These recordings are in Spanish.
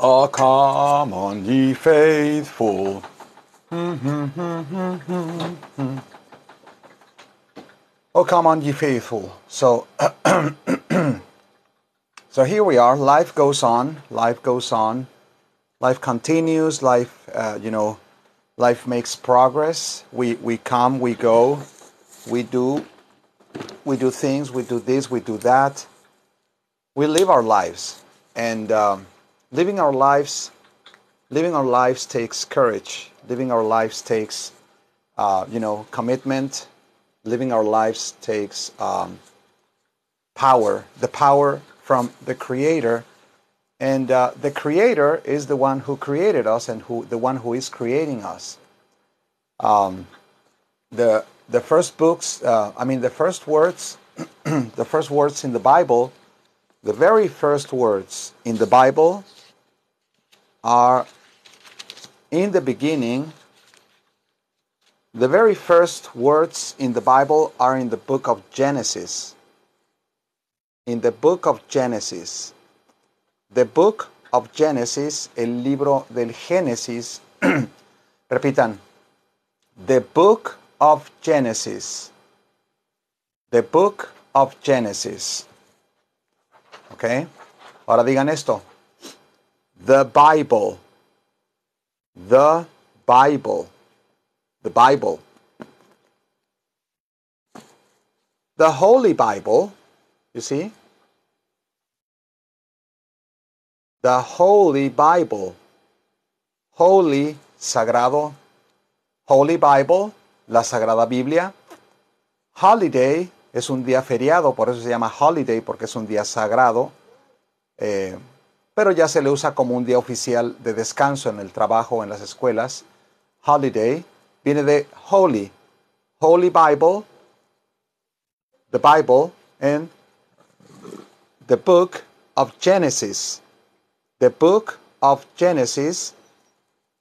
Oh, come on, ye faithful. oh, come on, ye faithful. So, so here we are. Life goes on. Life goes on. Life continues. Life, uh, you know, life makes progress. We we come, we go, we do, we do things. We do this. We do that. We live our lives, and. Um, living our lives, living our lives takes courage. Living our lives takes, uh, you know, commitment. Living our lives takes um, power, the power from the Creator. And uh, the Creator is the one who created us and who the one who is creating us. Um, the the first books, uh, I mean, the first words, the first words in the Bible, the very first words in the Bible are in the beginning. The very first words in the Bible are in the book of Genesis. In the book of Genesis. The book of Genesis, el libro del Génesis. Repitan. The book of Genesis. The book of Genesis. Okay. Ahora digan esto. The Bible. The Bible. The Bible. The Holy Bible, you see? The Holy Bible. Holy, sagrado. Holy Bible, la Sagrada Biblia. Holiday es un día feriado, por eso se llama holiday, porque es un día sagrado. Eh, pero ya se le usa como un día oficial de descanso en el trabajo en las escuelas. Holiday viene de holy, Holy Bible, the Bible, and the book of Genesis. The book of Genesis,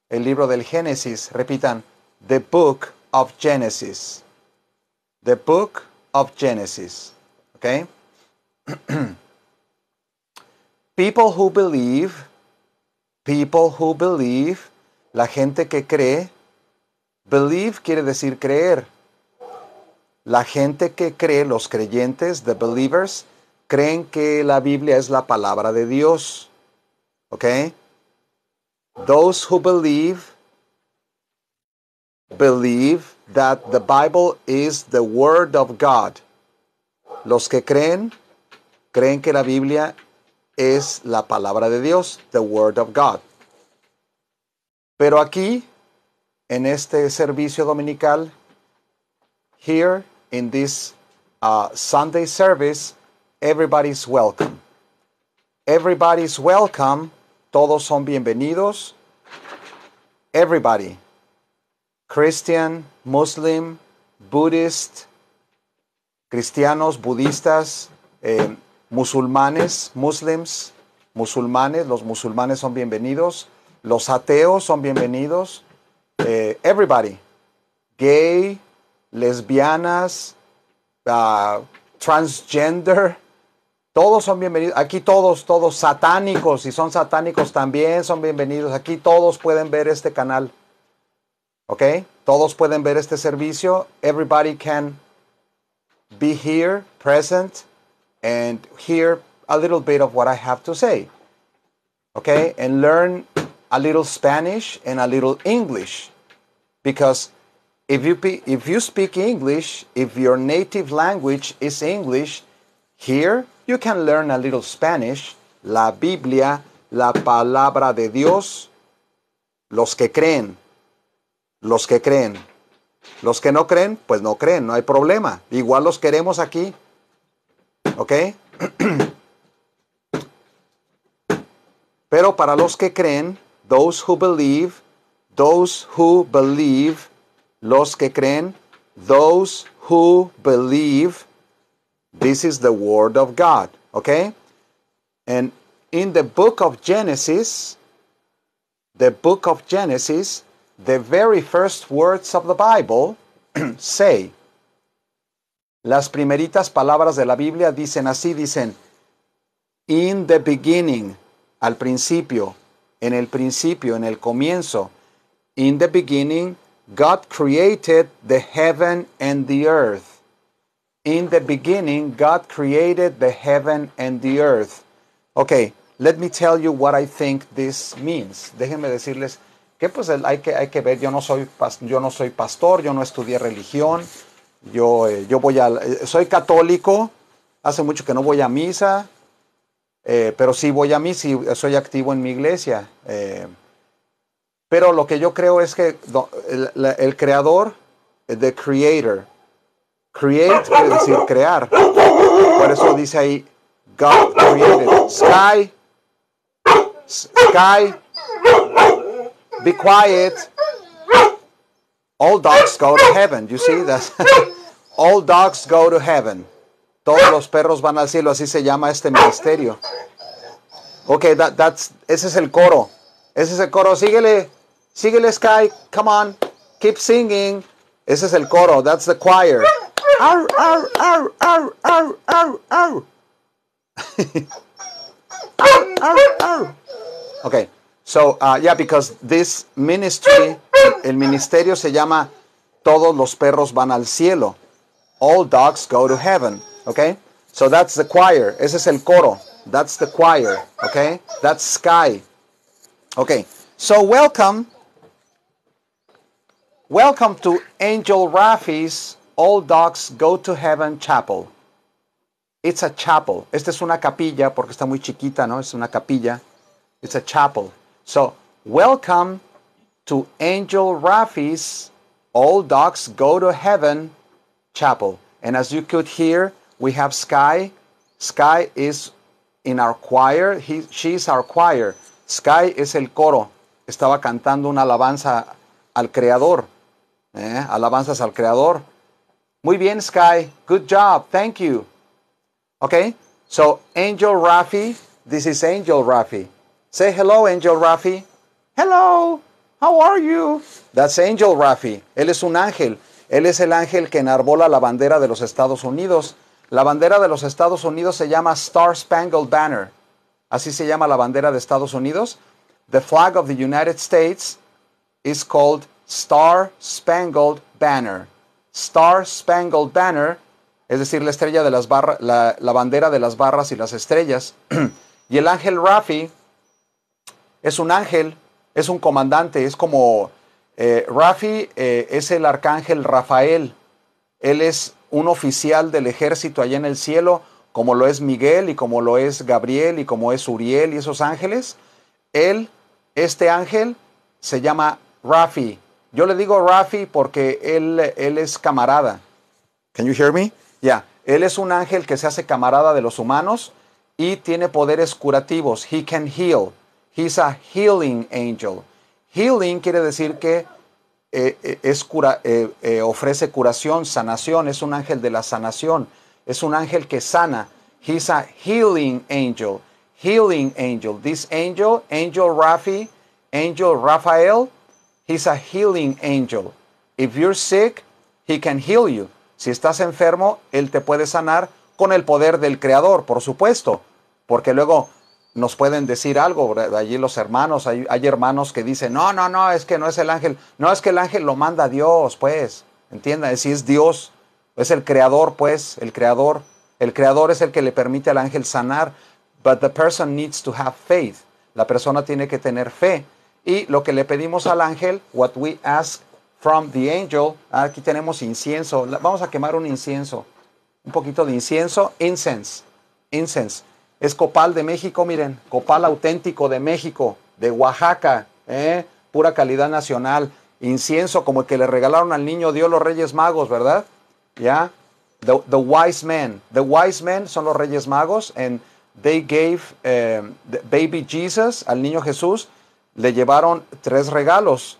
el libro del Génesis, repitan, the book of Genesis. The book of Genesis. Okay? People who believe, people who believe, la gente que cree, believe quiere decir creer. La gente que cree, los creyentes, the believers, creen que la Biblia es la palabra de Dios. ¿Ok? Those who believe, believe that the Bible is the Word of God. Los que creen, creen que la Biblia es la palabra de Dios, the Word of God. Pero aquí, en este servicio dominical, here in this uh, Sunday service, everybody's welcome. Everybody's welcome. Todos son bienvenidos. Everybody. Christian, Muslim, Buddhist, cristianos, budistas, eh, musulmanes, muslims, musulmanes, los musulmanes son bienvenidos, los ateos son bienvenidos, eh, everybody, gay, lesbianas, ah, transgender, todos son bienvenidos. Aquí todos, todos satánicos, y son satánicos también son bienvenidos. Aquí todos pueden ver este canal. ¿Ok? Todos pueden ver este servicio. Everybody can be here, present. and hear a little bit of what I have to say. Okay? And learn a little Spanish and a little English because if you if you speak English, if your native language is English, here you can learn a little Spanish, la Biblia, la palabra de Dios, los que creen, los que creen. Los que no creen, pues no creen, no hay problema. Igual los queremos aquí. Okay, Pero para los que creen, those who believe, those who believe, los que creen, those who believe, this is the word of God. Okay? And in the book of Genesis, the book of Genesis, the very first words of the Bible say, Las primeritas palabras de la Biblia dicen así, dicen, in the beginning, al principio, en el principio, en el comienzo. In the beginning, God created the heaven and the earth. In the beginning, God created the heaven and the earth. Okay, let me tell you what I think this means. Déjenme decirles que pues hay que, hay que ver, yo no, soy, yo no soy pastor, yo no estudié religión, eh, yo, voy a, eh, soy católico, hace mucho que no voy a misa, eh, pero sí voy a misa y soy activo en mi iglesia. pero lo que yo creo es que el, el creador, the creator, create quiere decir crear. Por eso dice ahí, God created sky, sky, be quiet. All dogs go to heaven. You see, that's All dogs go to heaven. Todos los perros van al cielo, así se llama este ministerio. Ok, that, that's, ese es el coro. Ese es el coro. Síguele, síguele Sky, come on, keep singing. Ese es el coro, that's the choir. Ok, Okay, so uh, yeah, because this ministry, el ministerio se llama Todos los perros van al cielo. all dogs go to heaven. Okay? So that's the choir. Ese es el coro. That's the choir. Okay? That's sky. Okay. So welcome. Welcome to Angel Rafi's All Dogs Go to Heaven Chapel. It's a chapel. Esta es una capilla porque está muy chiquita, ¿no? Es una capilla. It's a chapel. So, welcome to Angel Rafi's All Dogs Go to Heaven chapel. And as you could hear, we have Sky. Sky is in our choir. He, she is our choir. Sky es el coro. Estaba cantando una alabanza al Creador. Eh, alabanzas al Creador. Muy bien, Sky. Good job. Thank you. Okay. So, Angel Rafi. This is Angel Rafi. Say hello, Angel Rafi. Hello. How are you? That's Angel Rafi. Él es un ángel. Él es el ángel que enarbola la bandera de los Estados Unidos. La bandera de los Estados Unidos se llama Star Spangled Banner. Así se llama la bandera de Estados Unidos. The flag of the United States is called Star Spangled Banner. Star Spangled Banner, es decir, la estrella de las la, bandera de las barras y las estrellas. y el ángel Rafi es un ángel, es un comandante, es como eh, Rafi eh, es el arcángel Rafael. Él es un oficial del ejército allá en el cielo, como lo es Miguel y como lo es Gabriel y como es Uriel y esos ángeles. Él, este ángel, se llama Rafi. Yo le digo Rafi porque él, él es camarada. Can you hear me? Ya. Él es un ángel que se hace camarada de los humanos y tiene poderes curativos. He can heal. He's a healing angel. Healing quiere decir que eh, eh, es eh, ofrece curación, sanación, es un ángel de la sanación, es un ángel que sana. He's a healing angel, healing angel. This angel, Angel Rafi, Angel Rafael, he's a healing angel. If you're sick, he can heal you. Si estás enfermo, él te puede sanar con el poder del Creador, por supuesto. Porque luego nos pueden decir algo, allí los hermanos, hay, hermanos que dicen, no, no, no, es que no es el ángel, no es que el ángel lo manda Dios, pues, Entienda, si es Dios, es el creador, pues, el creador, el creador es el que le permite al ángel sanar, but the person needs to have faith, la persona tiene que tener fe, y lo que le pedimos al ángel, what we ask from the angel, aquí tenemos incienso, vamos a quemar un incienso, un poquito de incienso, incense, incense, es copal de México, miren, copal auténtico de México, de Oaxaca, ¿eh? pura calidad nacional. Incienso como el que le regalaron al niño Dios los Reyes Magos, ¿verdad? ¿Ya? The, wise men. The wise men son los Reyes Magos. And they gave eh, the baby Jesus, al niño Jesús, le llevaron tres regalos.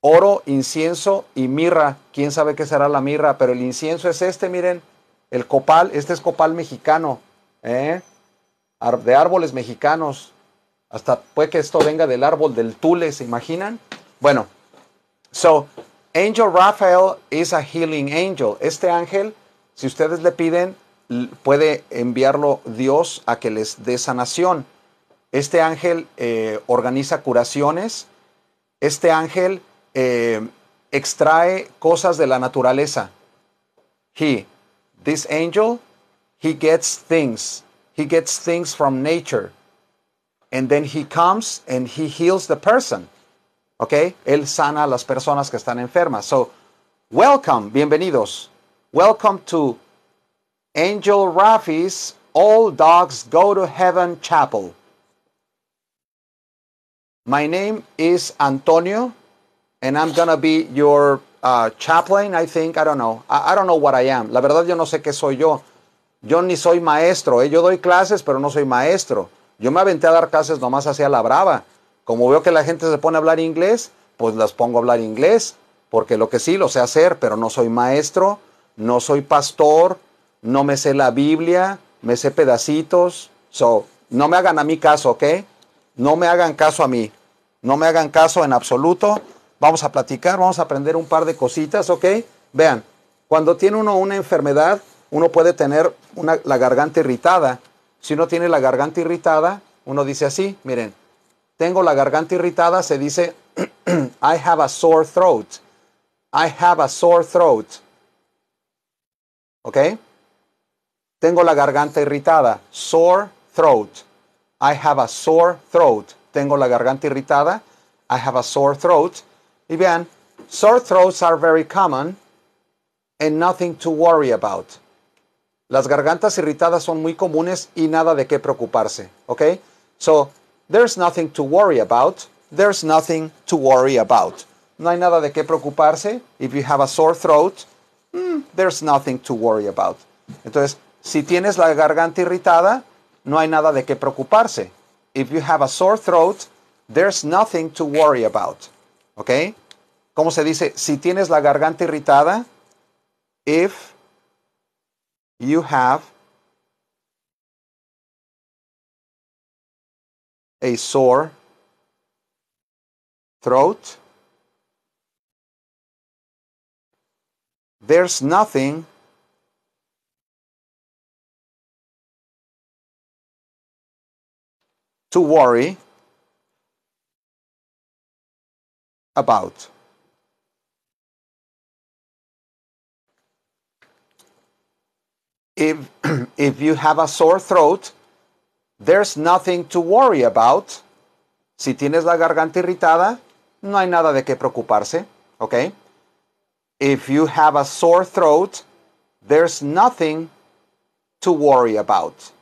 Oro, incienso y mirra. ¿Quién sabe qué será la mirra? Pero el incienso es este, miren. El copal, este es copal mexicano. ¿eh? de árboles mexicanos. Hasta puede que esto venga del árbol del tule, ¿se imaginan? Bueno, so, Angel Raphael is a healing angel. Este ángel, si ustedes le piden, puede enviarlo Dios a que les dé sanación. Este ángel eh, organiza curaciones. Este ángel eh, extrae cosas de la naturaleza. He, this angel, he gets things. he gets things from nature and then he comes and he heals the person. Okay? Él sana a las personas que están enfermas. So, welcome, bienvenidos. Welcome to Angel Rafi's All Dogs Go to Heaven Chapel. My name is Antonio, and I'm gonna be your uh, chaplain, I think. I don't know. I, I don't know what I am. La verdad, yo no sé qué soy yo. Yo ni soy maestro, ¿eh? yo doy clases, pero no soy maestro. Yo me aventé a dar clases nomás hacia la brava. Como veo que la gente se pone a hablar inglés, pues las pongo a hablar inglés, porque lo que sí lo sé hacer, pero no soy maestro, no soy pastor, no me sé la Biblia, me sé pedacitos. So, no me hagan a mí caso, ¿ok? No me hagan caso a mí. No me hagan caso en absoluto. Vamos a platicar, vamos a aprender un par de cositas, ¿ok? Vean, cuando tiene uno una enfermedad, uno puede tener una, la garganta irritada. Si uno tiene la garganta irritada, uno dice así, miren, tengo la garganta irritada, se dice, I have a sore throat. I have a sore throat. ¿Ok? Tengo la garganta irritada. Sore throat. I have a sore throat. Tengo la garganta irritada. I have a sore throat. Y vean, sore throats are very common and nothing to worry about. Las gargantas irritadas son muy comunes y nada de qué preocuparse, ¿ok? So, there's nothing to worry about. There's nothing to worry about. No hay nada de qué preocuparse. If you have a sore throat, mm, there's nothing to worry about. Entonces, si tienes la garganta irritada, no hay nada de qué preocuparse. If you have a sore throat, there's nothing to worry about. ¿Ok? ¿Cómo se dice? Si tienes la garganta irritada, if you have a sore throat. There's nothing to worry about. if, if you have a sore throat, there's nothing to worry about. Si tienes la garganta irritada, no hay nada de qué preocuparse, Okay. If you have a sore throat, there's nothing to worry about.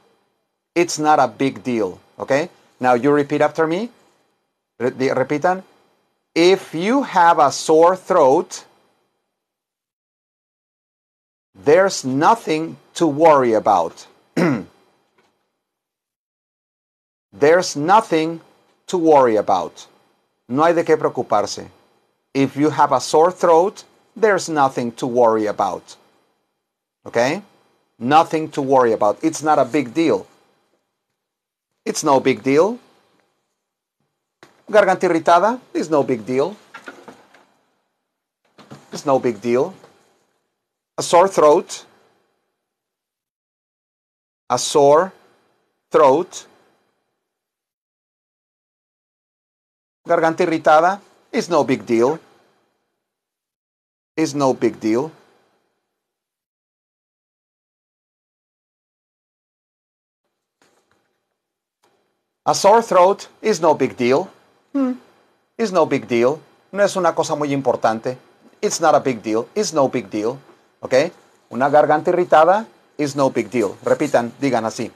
It's not a big deal, okay? Now you repeat after me. Re repitan. If you have a sore throat, there's nothing to worry about. There's nothing to worry about. No hay de qué preocuparse. If you have a sore throat, there's nothing to worry about. Okay? Nothing to worry about. It's not a big deal. It's no big deal. Garganta irritada is no big deal. It's no big deal. A sore throat a sore throat, garganta irritada, is no big deal. It's no big deal. A sore throat is no big deal. Hmm. It's no big deal. No es una cosa muy importante. It's not a big deal. It's no big deal. Okay, Una garganta irritada is no big deal. Repitan, digan así.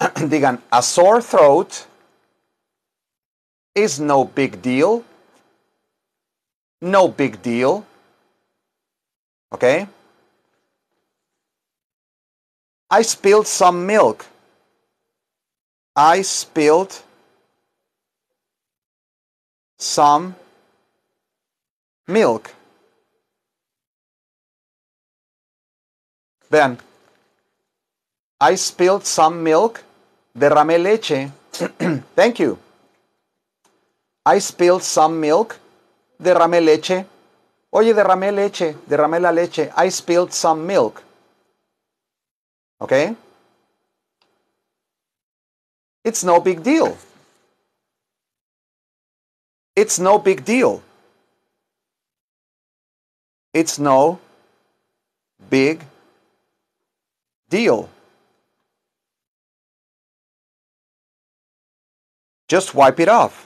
digan, a sore throat is no big deal. No big deal. Okay? I spilled some milk. I spilled some milk. Ben. I spilled some milk. Derramé leche. Thank you. I spilled some milk. Derramé leche. Oye, derramé leche. Derramé la leche. I spilled some milk. Okay? It's no big deal. It's no big deal. It's no big deal. Just wipe it off.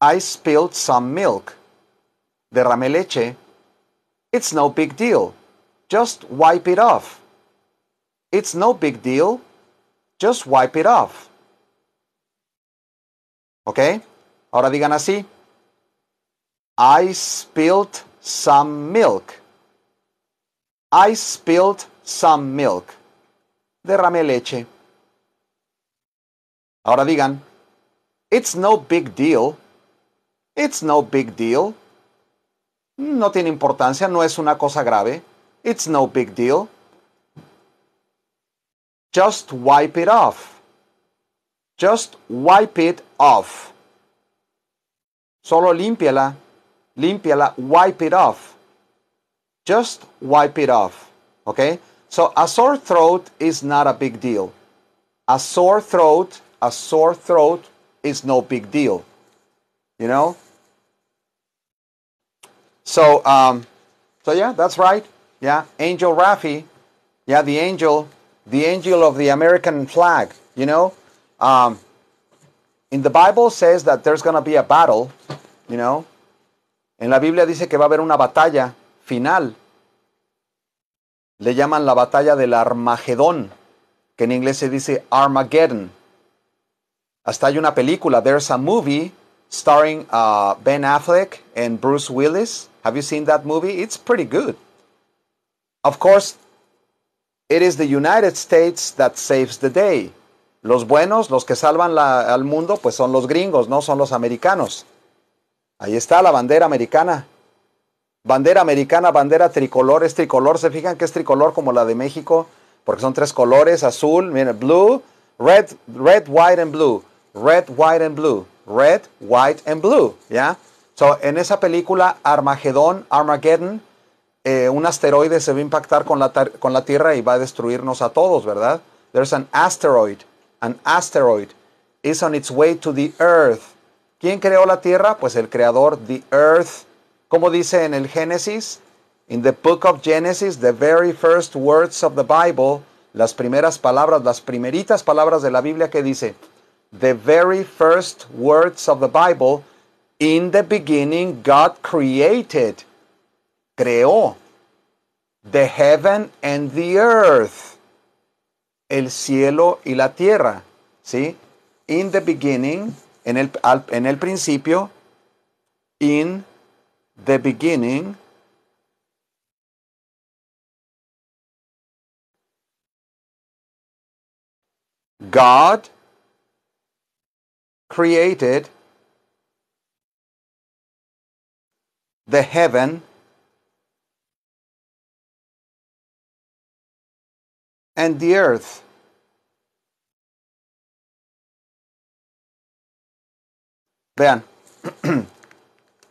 I spilled some milk. Derrame leche. It's no big deal. Just wipe it off. It's no big deal. Just wipe it off. ¿Ok? Ahora digan así. I spilled some milk. I spilled some milk. Derrame leche. Ahora digan. It's no big deal. It's no big deal. No tiene importancia, no es una cosa grave. It's no big deal. Just wipe it off. Just wipe it off. off. Solo límpiala, límpiala, wipe it off. Just wipe it off, okay? So a sore throat is not a big deal. A sore throat, a sore throat is no big deal, you know? So, um, so yeah, that's right. Yeah, Angel Rafi, yeah, the angel, the angel of the American flag, you know? Um, in the Bible says that there's going to be a battle, you know. En la Biblia dice que va a haber una batalla final. Le llaman la batalla del Armagedón, que en inglés se dice Armageddon. Hasta hay una película, there's a movie starring uh, Ben Affleck and Bruce Willis. Have you seen that movie? It's pretty good. Of course, it is the United States that saves the day. Los buenos, los que salvan al mundo, pues son los gringos, no son los americanos. Ahí está la bandera americana. Bandera americana, bandera tricolor, es tricolor. ¿Se fijan que es tricolor como la de México? Porque son tres colores, azul, miren, blue, red, red, white and blue. Red, white and blue. Red, white and blue, ¿ya? So, en esa película Armagedón, Armageddon, eh, un asteroide se va a impactar con la, con la Tierra y va a destruirnos a todos, ¿verdad? There's an asteroid An asteroid is on its way to the Earth. ¿Quién creó la Tierra? Pues el creador, the Earth. Como dice en el Génesis, in the book of Genesis, the very first words of the Bible, las primeras palabras, las primeritas palabras de la Biblia que dice, the very first words of the Bible, in the beginning God created, creó, the heaven and the earth el cielo y la tierra, ¿sí? In the beginning, en el, en el principio, in the beginning, God created the heaven and the earth. Vean,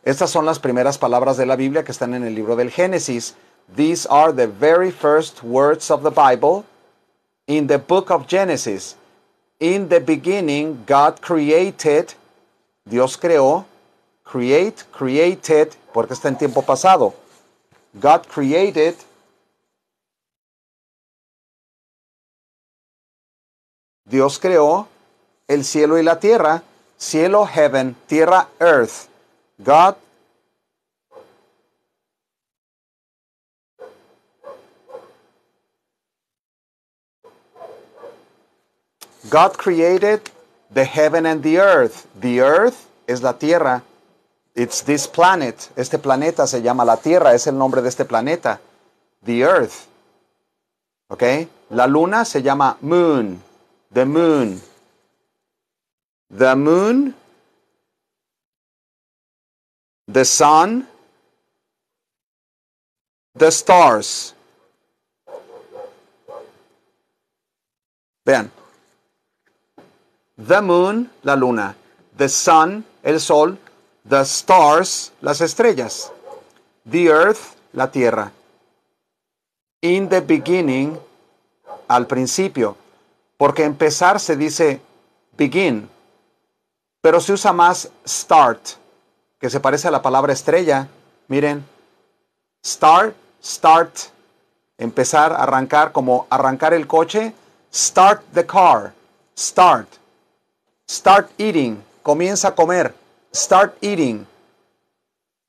estas son las primeras palabras de la Biblia que están en el libro del Génesis. These are the very first words of the Bible in the book of Genesis. In the beginning, God created, Dios creó, create, created, porque está en tiempo pasado. God created Dios creó el cielo y la tierra, cielo, heaven, tierra, earth. God God created the heaven and the earth. The earth es la tierra. It's this planet. Este planeta se llama la tierra, es el nombre de este planeta. The earth. ¿Ok? La luna se llama moon. The moon. The moon. The sun. The stars. Vean. The moon, la luna. The sun, el sol. The stars, las estrellas. The earth, la tierra. In the beginning, al principio porque empezar se dice begin, pero se usa más start, que se parece a la palabra estrella. Miren, start, start, empezar, arrancar, como arrancar el coche, start the car, start, start eating, comienza a comer, start eating,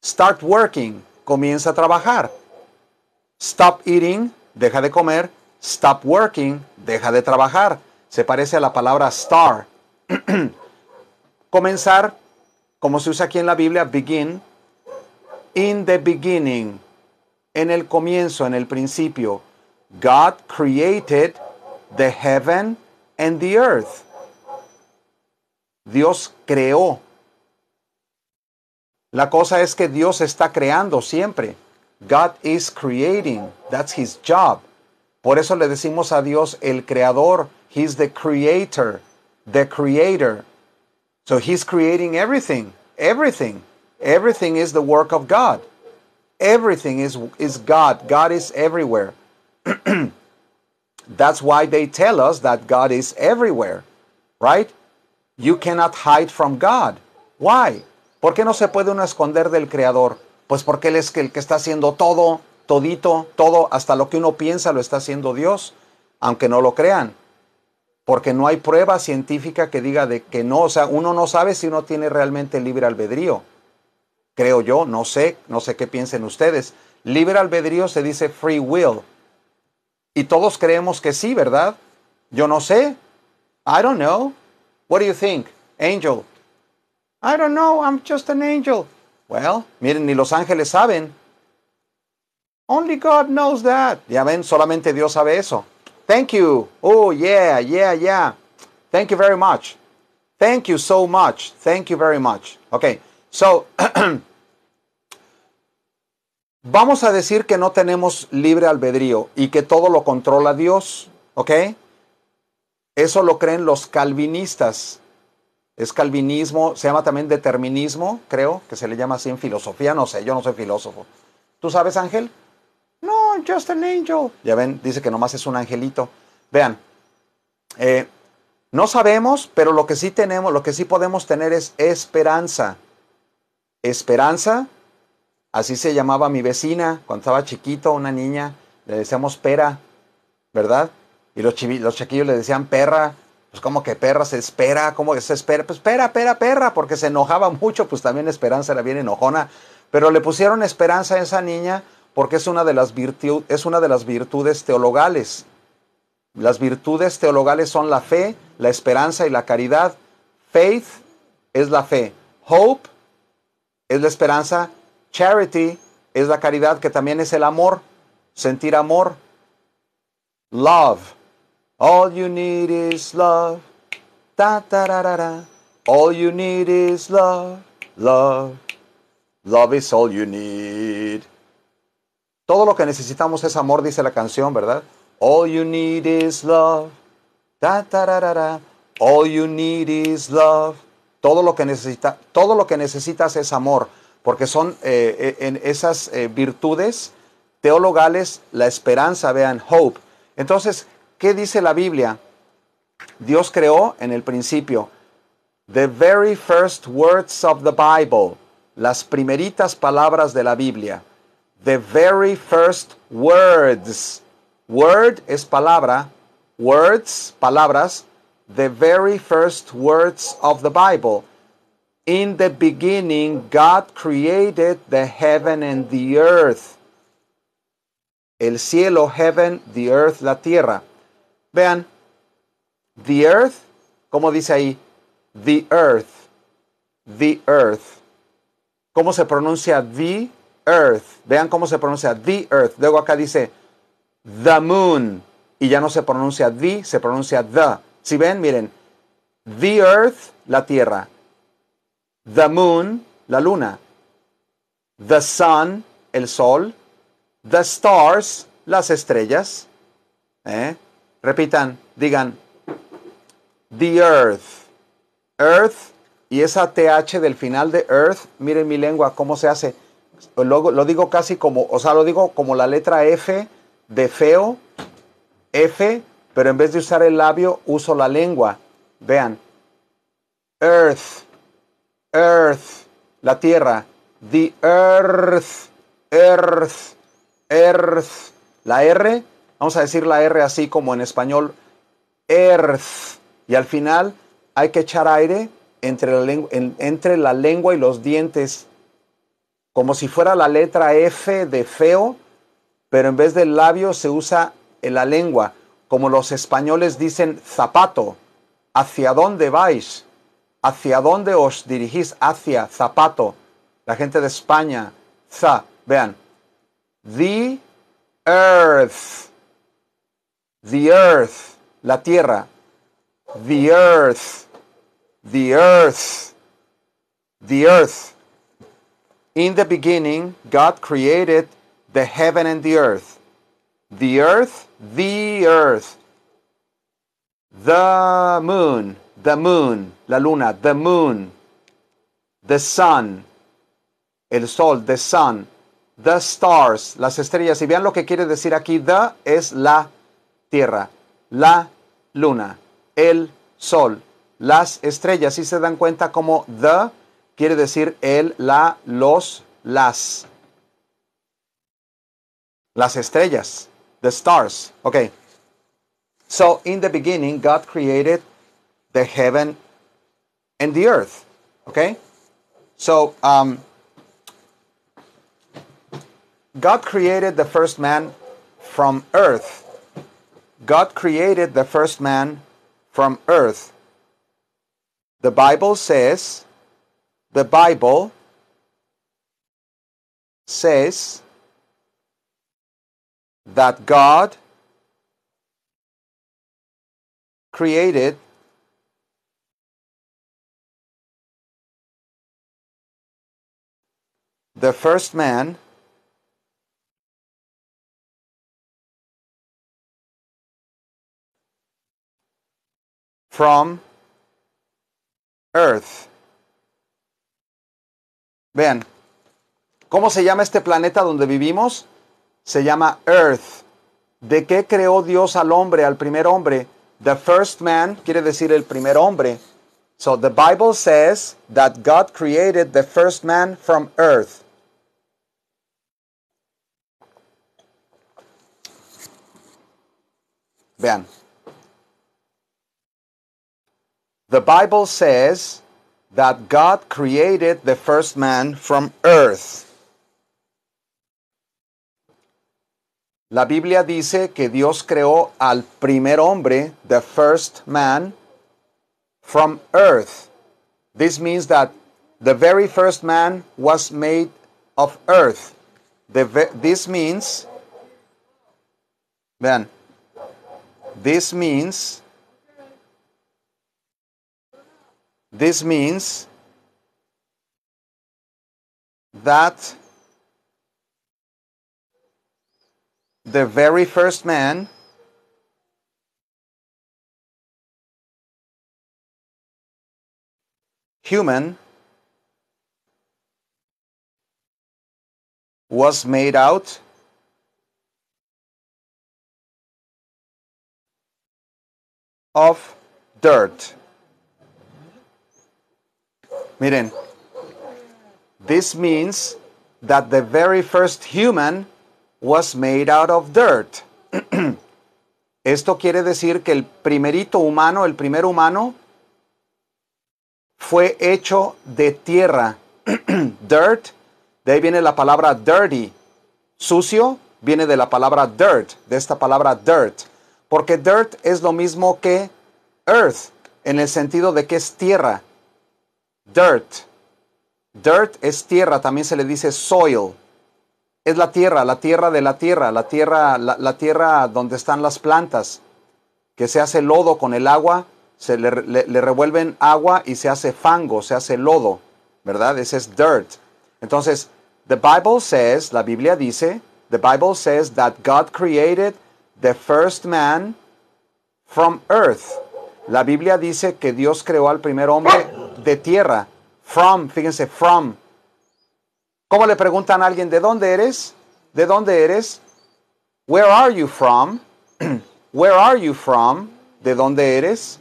start working, comienza a trabajar, stop eating, deja de comer, Stop working, deja de trabajar. Se parece a la palabra star. Comenzar, como se usa aquí en la Biblia, begin. In the beginning, en el comienzo, en el principio, God created the heaven and the earth. Dios creó. La cosa es que Dios está creando siempre. God is creating. That's his job. Por eso le decimos a Dios el creador. He's the creator, the creator. So he's creating everything, everything. Everything is the work of God. Everything is, is God. God is everywhere. That's why they tell us that God is everywhere, right? You cannot hide from God. Why? ¿Por qué no se puede uno esconder del Creador? Pues porque Él es el que está haciendo todo todito, todo, hasta lo que uno piensa lo está haciendo Dios, aunque no lo crean. Porque no hay prueba científica que diga de que no, o sea, uno no sabe si uno tiene realmente libre albedrío. Creo yo, no sé, no sé qué piensen ustedes. Libre albedrío se dice free will. Y todos creemos que sí, ¿verdad? Yo no sé. I don't know. What do you think? Angel. I don't know, I'm just an angel. Well, miren, ni los ángeles saben. Only God knows that. Ya ven, solamente Dios sabe eso. Thank you. Oh, yeah, yeah, yeah. Thank you very much. Thank you so much. Thank you very much. Ok, so vamos a decir que no tenemos libre albedrío y que todo lo controla Dios. Ok, eso lo creen los calvinistas. Es calvinismo, se llama también determinismo, creo que se le llama así en filosofía. No sé, yo no soy filósofo. ¿Tú sabes, Ángel? No, just an angel. Ya ven, dice que nomás es un angelito. Vean, eh, no sabemos, pero lo que sí tenemos, lo que sí podemos tener es esperanza. Esperanza, así se llamaba mi vecina cuando estaba chiquito, una niña, le decíamos pera, ¿verdad? Y los, chiquillos le decían perra, pues como que perra se espera, como que se espera, pues pera, pera, perra, porque se enojaba mucho, pues también Esperanza era bien enojona, pero le pusieron esperanza a esa niña porque es una de las, es una de las virtudes teologales. Las virtudes teologales son la fe, la esperanza y la caridad. Faith es la fe. Hope es la esperanza. Charity es la caridad, que también es el amor, sentir amor. Love. All you need is love. Ta, ta, All you need is love. Love. Love is all you need. Todo lo que necesitamos es amor, dice la canción, ¿verdad? All you need is love. All you need is love. Todo lo que, necesita, todo lo que necesitas es amor, porque son eh, eh, en esas eh, virtudes teologales la esperanza, vean, hope. Entonces, ¿qué dice la Biblia? Dios creó en el principio. The very first words of the Bible. Las primeritas palabras de la Biblia the very first words. Word es palabra, words, palabras, the very first words of the Bible. In the beginning, God created the heaven and the earth. El cielo, heaven, the earth, la tierra. Vean, the earth, ¿Cómo dice ahí, the earth, the earth. ¿Cómo se pronuncia the? Earth. Vean cómo se pronuncia The Earth. Luego acá dice The Moon. Y ya no se pronuncia The, se pronuncia The. Si ven, miren. The Earth, la Tierra. The Moon, la Luna. The Sun, el Sol. The Stars, las estrellas. ¿Eh? Repitan, digan. The Earth. Earth. Y esa TH del final de Earth, miren mi lengua, cómo se hace lo, digo casi como, o sea, lo digo como la letra F de feo, F, pero en vez de usar el labio, uso la lengua. Vean. Earth, earth, la tierra. The earth, earth, earth. La R, vamos a decir la R así como en español, earth. Y al final hay que echar aire entre la, entre la lengua y los dientes como si fuera la letra F de feo, pero en vez del labio se usa en la lengua, como los españoles dicen zapato, ¿hacia dónde vais? ¿Hacia dónde os dirigís? Hacia, zapato. La gente de España, za, vean. The earth. The earth. La tierra. The earth. The earth. The earth. In the beginning, God created the heaven and the earth. The earth, the earth. The moon, the moon, la luna, the moon. The sun, el sol, the sun. The stars, las estrellas. Y vean lo que quiere decir aquí, the es la tierra, la luna, el sol, las estrellas. Y se dan cuenta como the quiere decir el, la, los, las. Las estrellas, the stars. Okay. So in the beginning, God created the heaven and the earth. Okay. So um, God created the first man from earth. God created the first man from earth. The Bible says the Bible says that God created the first man from earth. Vean, ¿cómo se llama este planeta donde vivimos? Se llama Earth. ¿De qué creó Dios al hombre, al primer hombre? The first man quiere decir el primer hombre. So the Bible says that God created the first man from earth. Vean. The Bible says that God created the first man from earth. La Biblia dice que Dios creó al primer hombre, the first man, from earth. This means that the very first man was made of earth. The, this means, then, this means This means that the very first man human was made out of dirt. Miren, this means that the very first human was made out of dirt. Esto quiere decir que el primerito humano, el primer humano, fue hecho de tierra. dirt, de ahí viene la palabra dirty. Sucio viene de la palabra dirt, de esta palabra dirt. Porque dirt es lo mismo que earth, en el sentido de que es tierra. Dirt. Dirt es tierra, también se le dice soil. Es la tierra, la tierra de la tierra, la tierra, la, tierra donde están las plantas, que se hace lodo con el agua, se le, revuelven agua y se hace fango, se hace lodo, ¿verdad? Ese es dirt. Entonces, the Bible says, la Biblia dice, the Bible says that God created the first man from earth. La Biblia dice que Dios creó al primer hombre de tierra. From, fíjense, from. ¿Cómo le preguntan a alguien de dónde eres? ¿De dónde eres? Where are you from? Where are you from? ¿De dónde eres?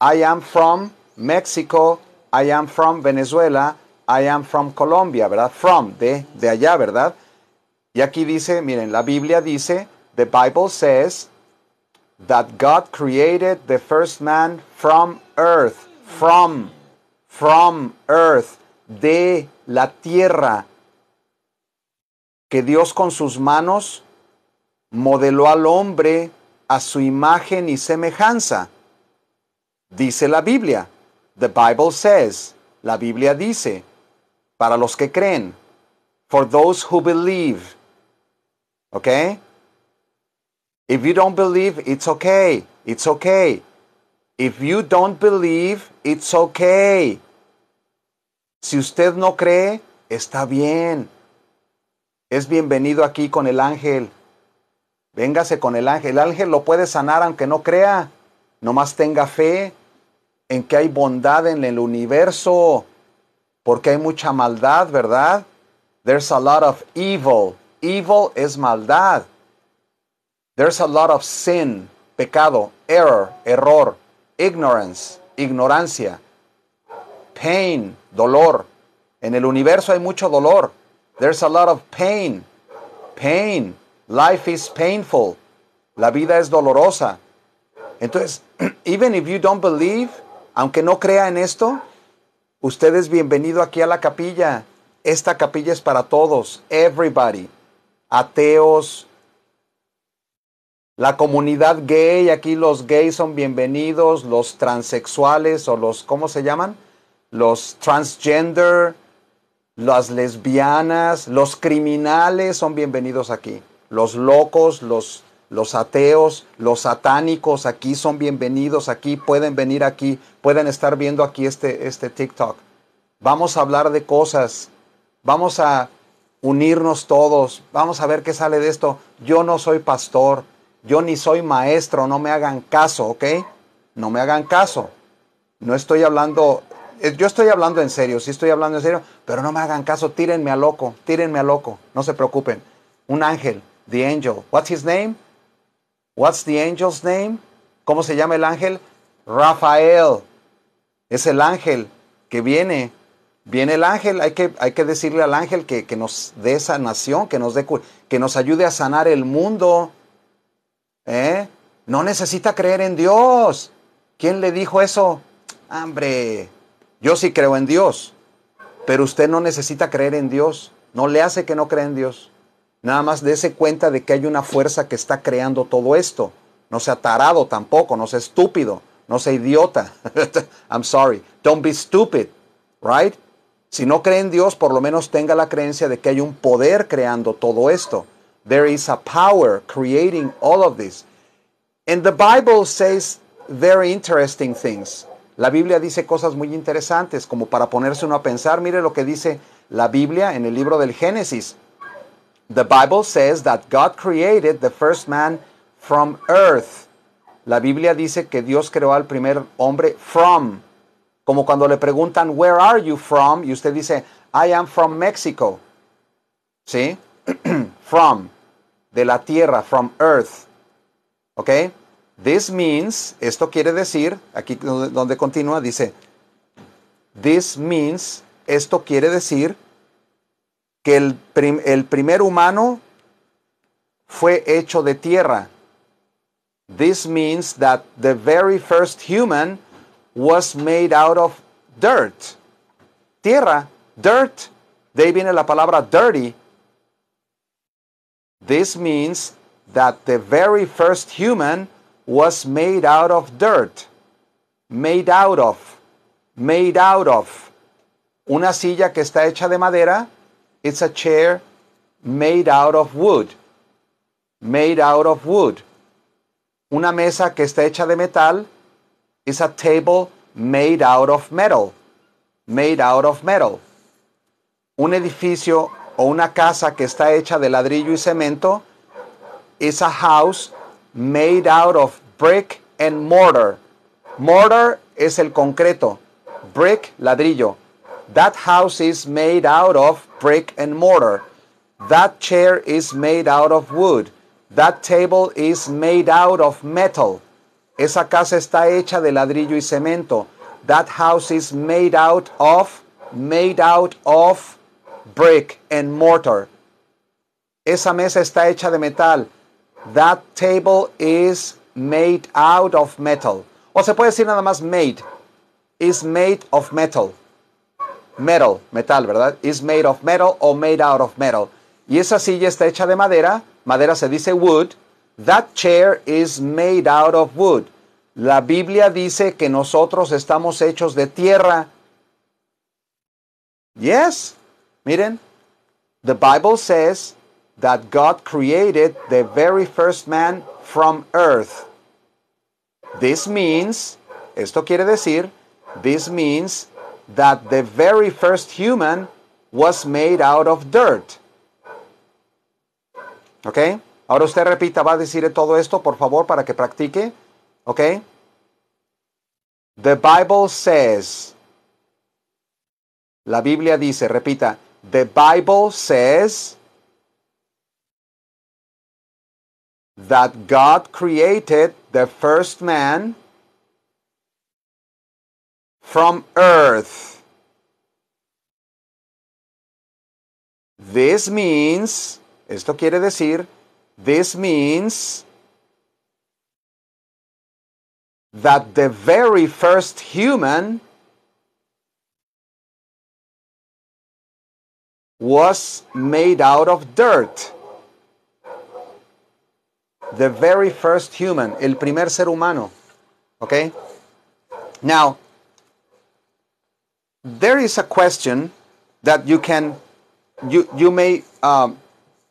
I am from Mexico. I am from Venezuela. I am from Colombia, ¿verdad? From, de, de allá, ¿verdad? Y aquí dice, miren, la Biblia dice, the Bible says that God created the first man from earth from, from earth, de la tierra, que Dios con sus manos modeló al hombre a su imagen y semejanza. Dice la Biblia, the Bible says, la Biblia dice, para los que creen, for those who believe. Okay? If you don't believe, it's okay, it's okay. If you don't believe, it's okay. Si usted no cree, está bien. Es bienvenido aquí con el ángel. Véngase con el ángel. El ángel lo puede sanar aunque no crea. Nomás tenga fe en que hay bondad en el universo. Porque hay mucha maldad, ¿verdad? There's a lot of evil. Evil es maldad. There's a lot of sin, pecado, error, error ignorance, ignorancia, pain, dolor. En el universo hay mucho dolor. There's a lot of pain. Pain. Life is painful. La vida es dolorosa. Entonces, even if you don't believe, aunque no crea en esto, usted es bienvenido aquí a la capilla. Esta capilla es para todos, everybody. Ateos, la comunidad gay, aquí los gays son bienvenidos, los transexuales o los, ¿cómo se llaman? Los transgender, las lesbianas, los criminales son bienvenidos aquí, los locos, los, los ateos, los satánicos aquí son bienvenidos aquí, pueden venir aquí, pueden estar viendo aquí este, este TikTok. Vamos a hablar de cosas, vamos a unirnos todos, vamos a ver qué sale de esto. Yo no soy pastor, yo ni soy maestro, no me hagan caso, ¿ok? No me hagan caso. No estoy hablando, eh, yo estoy hablando en serio, sí estoy hablando en serio, pero no me hagan caso, tírenme a loco, tírenme a loco, no se preocupen. Un ángel, the angel, what's his name? What's the angel's name? ¿Cómo se llama el ángel? Rafael. Es el ángel que viene. Viene el ángel, hay que, hay que decirle al ángel que, nos dé esa nación, que nos, dé, que nos ayude a sanar el mundo. ¿Eh? No necesita creer en Dios. ¿Quién le dijo eso? Hombre, yo sí creo en Dios, pero usted no necesita creer en Dios. No le hace que no cree en Dios. Nada más dése cuenta de que hay una fuerza que está creando todo esto. No sea tarado tampoco, no sea estúpido, no sea idiota. I'm sorry. Don't be stupid, right? Si no cree en Dios, por lo menos tenga la creencia de que hay un poder creando todo esto. There is a power creating all of this. And the Bible says very interesting things. La Biblia dice cosas muy interesantes, como para ponerse uno a pensar. Mire lo que dice la Biblia en el libro del Génesis. The Bible says that God created the first man from earth. La Biblia dice que Dios creó al primer hombre from. Como cuando le preguntan, Where are you from? Y usted dice, I am from Mexico. ¿Sí? from de la tierra, from earth. ¿Ok? This means, esto quiere decir, aquí donde continúa, dice, this means, esto quiere decir que el, primer humano fue hecho de tierra. This means that the very first human was made out of dirt. Tierra, dirt. De ahí viene la palabra dirty, This means that the very first human was made out of dirt, made out of, made out of. Una silla que está hecha de madera, it's a chair made out of wood, made out of wood. Una mesa que está hecha de metal is a table made out of metal, made out of metal. Un edificio o una casa que está hecha de ladrillo y cemento is a house made out of brick and mortar. Mortar es el concreto, brick ladrillo. That house is made out of brick and mortar. That chair is made out of wood. That table is made out of metal. Esa casa está hecha de ladrillo y cemento. That house is made out of made out of brick and mortar. Esa mesa está hecha de metal. That table is made out of metal. O se puede decir nada más made. Is made of metal. Metal, metal, ¿verdad? Is made of metal o made out of metal. Y esa silla está hecha de madera. Madera se dice wood. That chair is made out of wood. La Biblia dice que nosotros estamos hechos de tierra. Yes, Miren, the Bible says that God created the very first man from earth. This means, esto quiere decir, this means that the very first human was made out of dirt. ¿Ok? Ahora usted repita, va a decir todo esto, por favor, para que practique. ¿Ok? The Bible says. La Biblia dice, repita, The Bible says that God created the first man from earth. This means, esto quiere decir, this means that the very first human was made out of dirt. The very first human, el primer ser humano. Okay? Now, there is a question that you can, you, you may, um,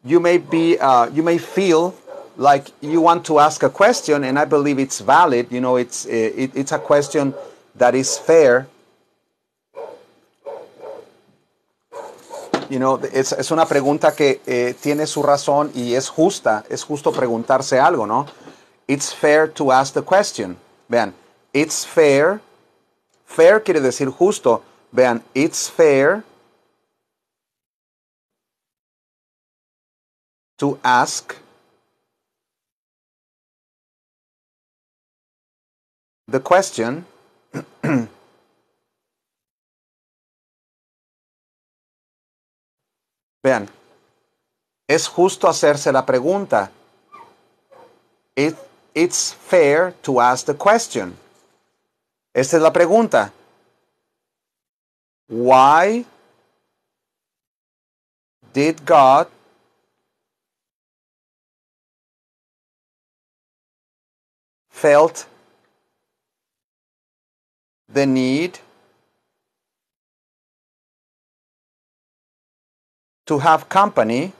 you may be, uh, you may feel like you want to ask a question, and I believe it's valid. You know, it's, it, it's a question that is fair You know, es, una pregunta que eh, tiene su razón y es justa, es justo preguntarse algo, ¿no? It's fair to ask the question. Vean, it's fair. Fair quiere decir justo. Vean, it's fair to ask the question. Vean, es justo hacerse la pregunta. It, it's fair to ask the question. Esta es la pregunta. Why did God felt the need to have company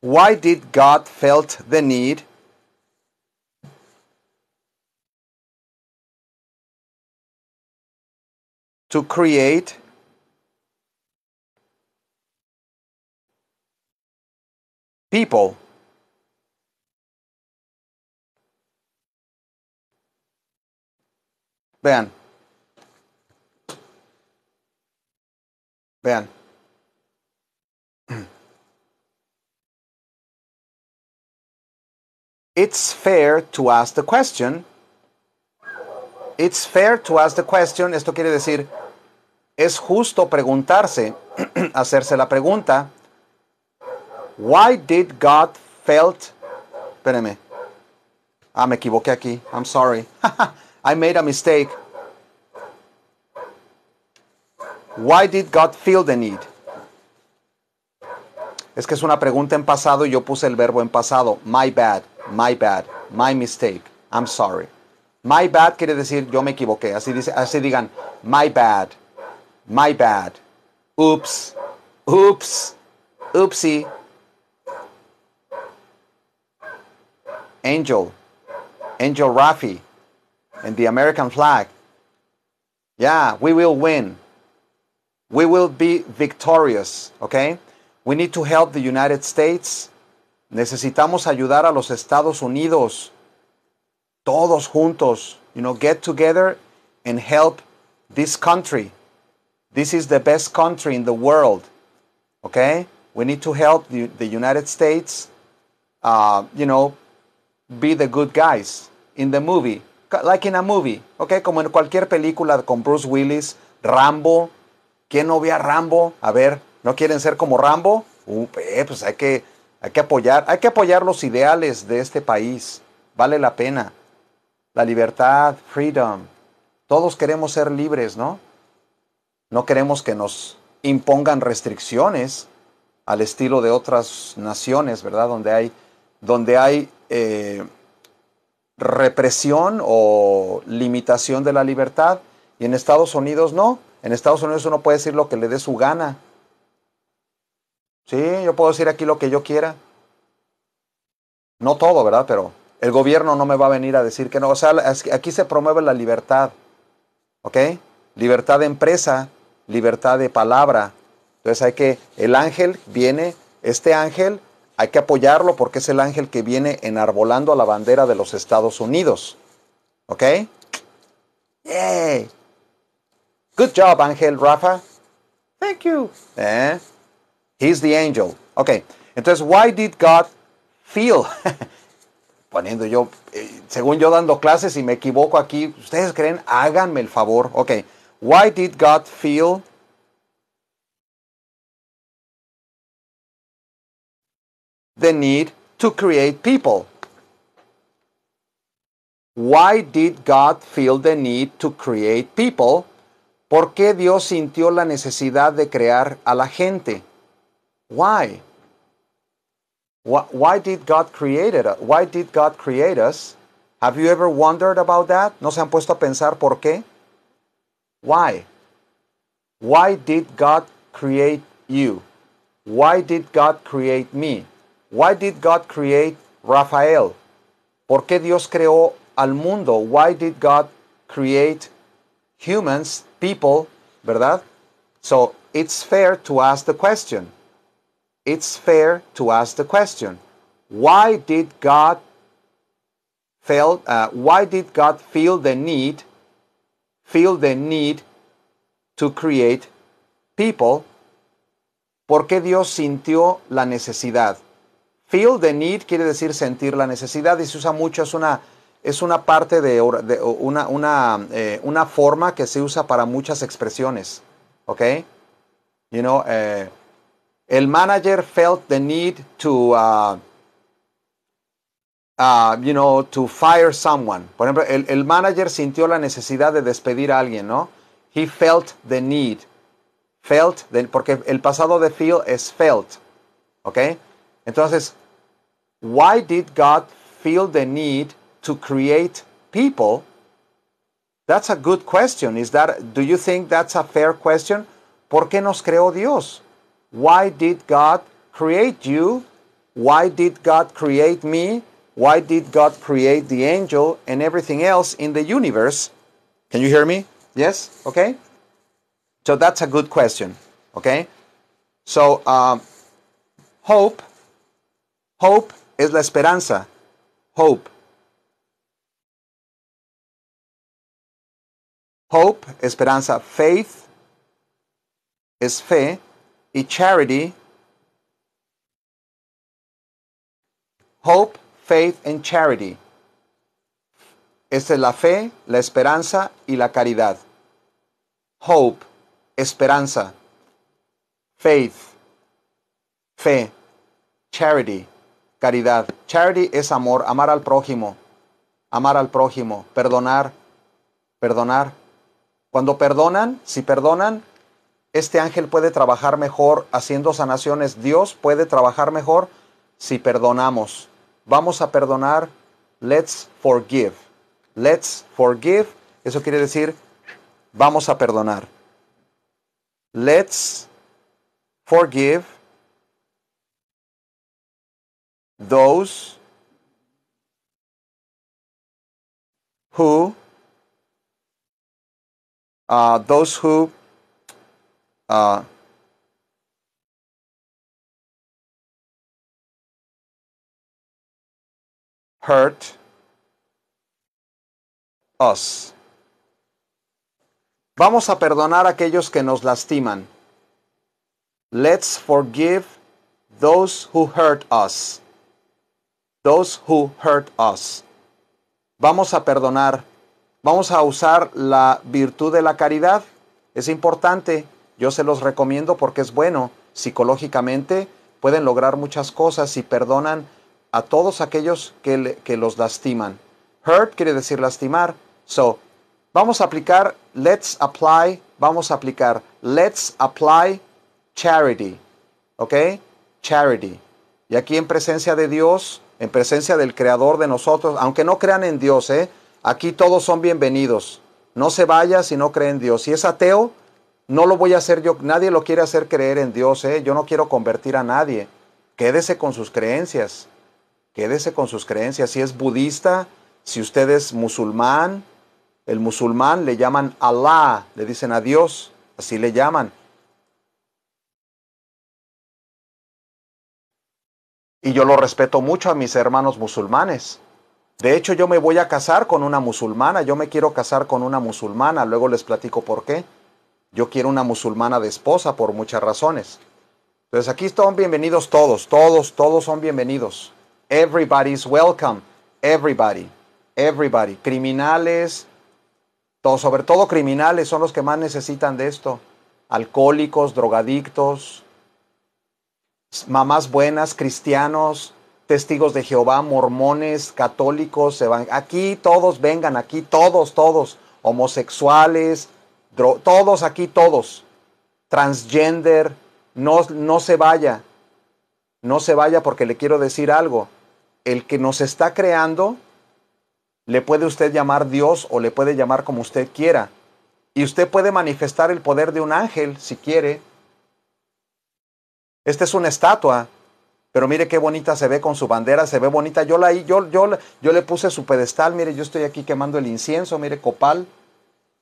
why did God felt the need to create people Vean. Vean. It's fair to ask the question. It's fair to ask the question. Esto quiere decir, es justo preguntarse, hacerse la pregunta. Why did God felt? Espérame. Ah, me equivoqué aquí. I'm sorry. I made a mistake. Why did God feel the need? Es que es una pregunta en pasado y yo puse el verbo en pasado. My bad, my bad, my mistake. I'm sorry. My bad quiere decir yo me equivoqué. Así, dice, así digan, my bad, my bad. Oops, oops, oopsie. Angel, Angel Rafi. and the American flag. Yeah, we will win. We will be victorious, okay? We need to help the United States. Necesitamos ayudar a los Estados Unidos. Todos juntos, you know, get together and help this country. This is the best country in the world, okay? We need to help the, the United States, uh, you know, be the good guys in the movie like in a movie, okay, como en cualquier película con Bruce Willis, Rambo. ¿Quién no ve a Rambo? A ver, ¿no quieren ser como Rambo? Uh, pues hay que, hay que apoyar, hay que apoyar los ideales de este país. Vale la pena. La libertad, freedom. Todos queremos ser libres, ¿no? No queremos que nos impongan restricciones al estilo de otras naciones, ¿verdad? Donde hay, donde hay eh, represión o limitación de la libertad. Y en Estados Unidos no. En Estados Unidos uno puede decir lo que le dé su gana. Sí, yo puedo decir aquí lo que yo quiera. No todo, ¿verdad? Pero el gobierno no me va a venir a decir que no. O sea, aquí se promueve la libertad. ¿Ok? Libertad de empresa, libertad de palabra. Entonces hay que, el ángel viene, este ángel hay que apoyarlo porque es el ángel que viene enarbolando a la bandera de los Estados Unidos. ¿Ok? ¡Yay! Good job, Ángel Rafa. Thank you. Eh? He's the angel. Ok, entonces, why did God feel? Poniendo yo, eh, según yo dando clases y me equivoco aquí, ustedes creen, háganme el favor. Ok, why did God feel the need to create people. Why did God feel the need to create people? ¿Por qué Dios sintió la necesidad de crear a la gente? Why? Why did God create it? Why did God create us? Have you ever wondered about that? ¿No se han puesto a pensar por qué? Why? Why did God create you? Why did God create me? Why did God create Raphael? ¿Por qué Dios creó al mundo? Why did God create humans, people, verdad? So it's fair to ask the question. It's fair to ask the question. Why did God felt, uh, why did God feel the need, feel the need to create people? ¿Por qué Dios sintió la necesidad? Feel the need quiere decir sentir la necesidad y se usa mucho, es una, es una parte de, eh, una, forma que se usa para muchas expresiones. ¿Ok? You know, eh, el manager felt the need to, uh, uh, you know, to fire someone. Por ejemplo, el, manager sintió la necesidad de despedir a alguien, ¿no? He felt the need. Felt, porque el pasado de feel es felt. ¿Ok? Entonces, why did God feel the need to create people? That's a good question. Is that do you think that's a fair question? ¿Por qué nos creó Dios? Why did God create you? Why did God create me? Why did God create the angel and everything else in the universe? Can you hear me? Yes? Okay? So that's a good question. Okay? So, um, hope Hope es la esperanza. Hope. Hope, esperanza, faith es fe y charity. Hope, faith and charity. Esta es la fe, la esperanza y la caridad. Hope, esperanza. Faith, fe, charity caridad. Charity es amor, amar al prójimo, amar al prójimo, perdonar, perdonar. Cuando perdonan, si perdonan, este ángel puede trabajar mejor haciendo sanaciones. Dios puede trabajar mejor si perdonamos. Vamos a perdonar. Let's forgive. Let's forgive. Eso quiere decir, vamos a perdonar. Let's forgive. those who uh, those who uh, hurt us. Vamos a perdonar a aquellos que nos lastiman. Let's forgive those who hurt us. those who hurt us. Vamos a perdonar. Vamos a usar la virtud de la caridad. Es importante. Yo se los recomiendo porque es bueno. Psicológicamente pueden lograr muchas cosas si perdonan a todos aquellos que, que los lastiman. Hurt quiere decir lastimar. So, vamos a aplicar, let's apply, vamos a aplicar, let's apply charity. ¿Ok? Charity. Y aquí en presencia de Dios, en presencia del Creador de nosotros, aunque no crean en Dios, ¿eh? aquí todos son bienvenidos. No se vaya si no cree en Dios. Si es ateo, no lo voy a hacer yo. Nadie lo quiere hacer creer en Dios. ¿eh? Yo no quiero convertir a nadie. Quédese con sus creencias. Quédese con sus creencias. Si es budista, si usted es musulmán, el musulmán le llaman Allah, le dicen a Dios, así le llaman. Y yo lo respeto mucho a mis hermanos musulmanes. De hecho, yo me voy a casar con una musulmana, yo me quiero casar con una musulmana, luego les platico por qué. Yo quiero una musulmana de esposa por muchas razones. Entonces aquí están bienvenidos todos, todos, todos son bienvenidos. Everybody's welcome, everybody, everybody. Criminales, sobre todo criminales son los que más necesitan de esto. Alcohólicos, drogadictos, mamás buenas, cristianos, testigos de Jehová, mormones, católicos, aquí todos vengan, aquí todos, todos, homosexuales, todos, aquí todos, transgender, no, no se vaya, no se vaya porque le quiero decir algo, el que nos está creando, le puede usted llamar Dios o le puede llamar como usted quiera, y usted puede manifestar el poder de un ángel si quiere, esta es una estatua, pero mire qué bonita se ve con su bandera, se ve bonita. Yo la yo, yo, yo le puse su pedestal, mire, yo estoy aquí quemando el incienso, mire, copal,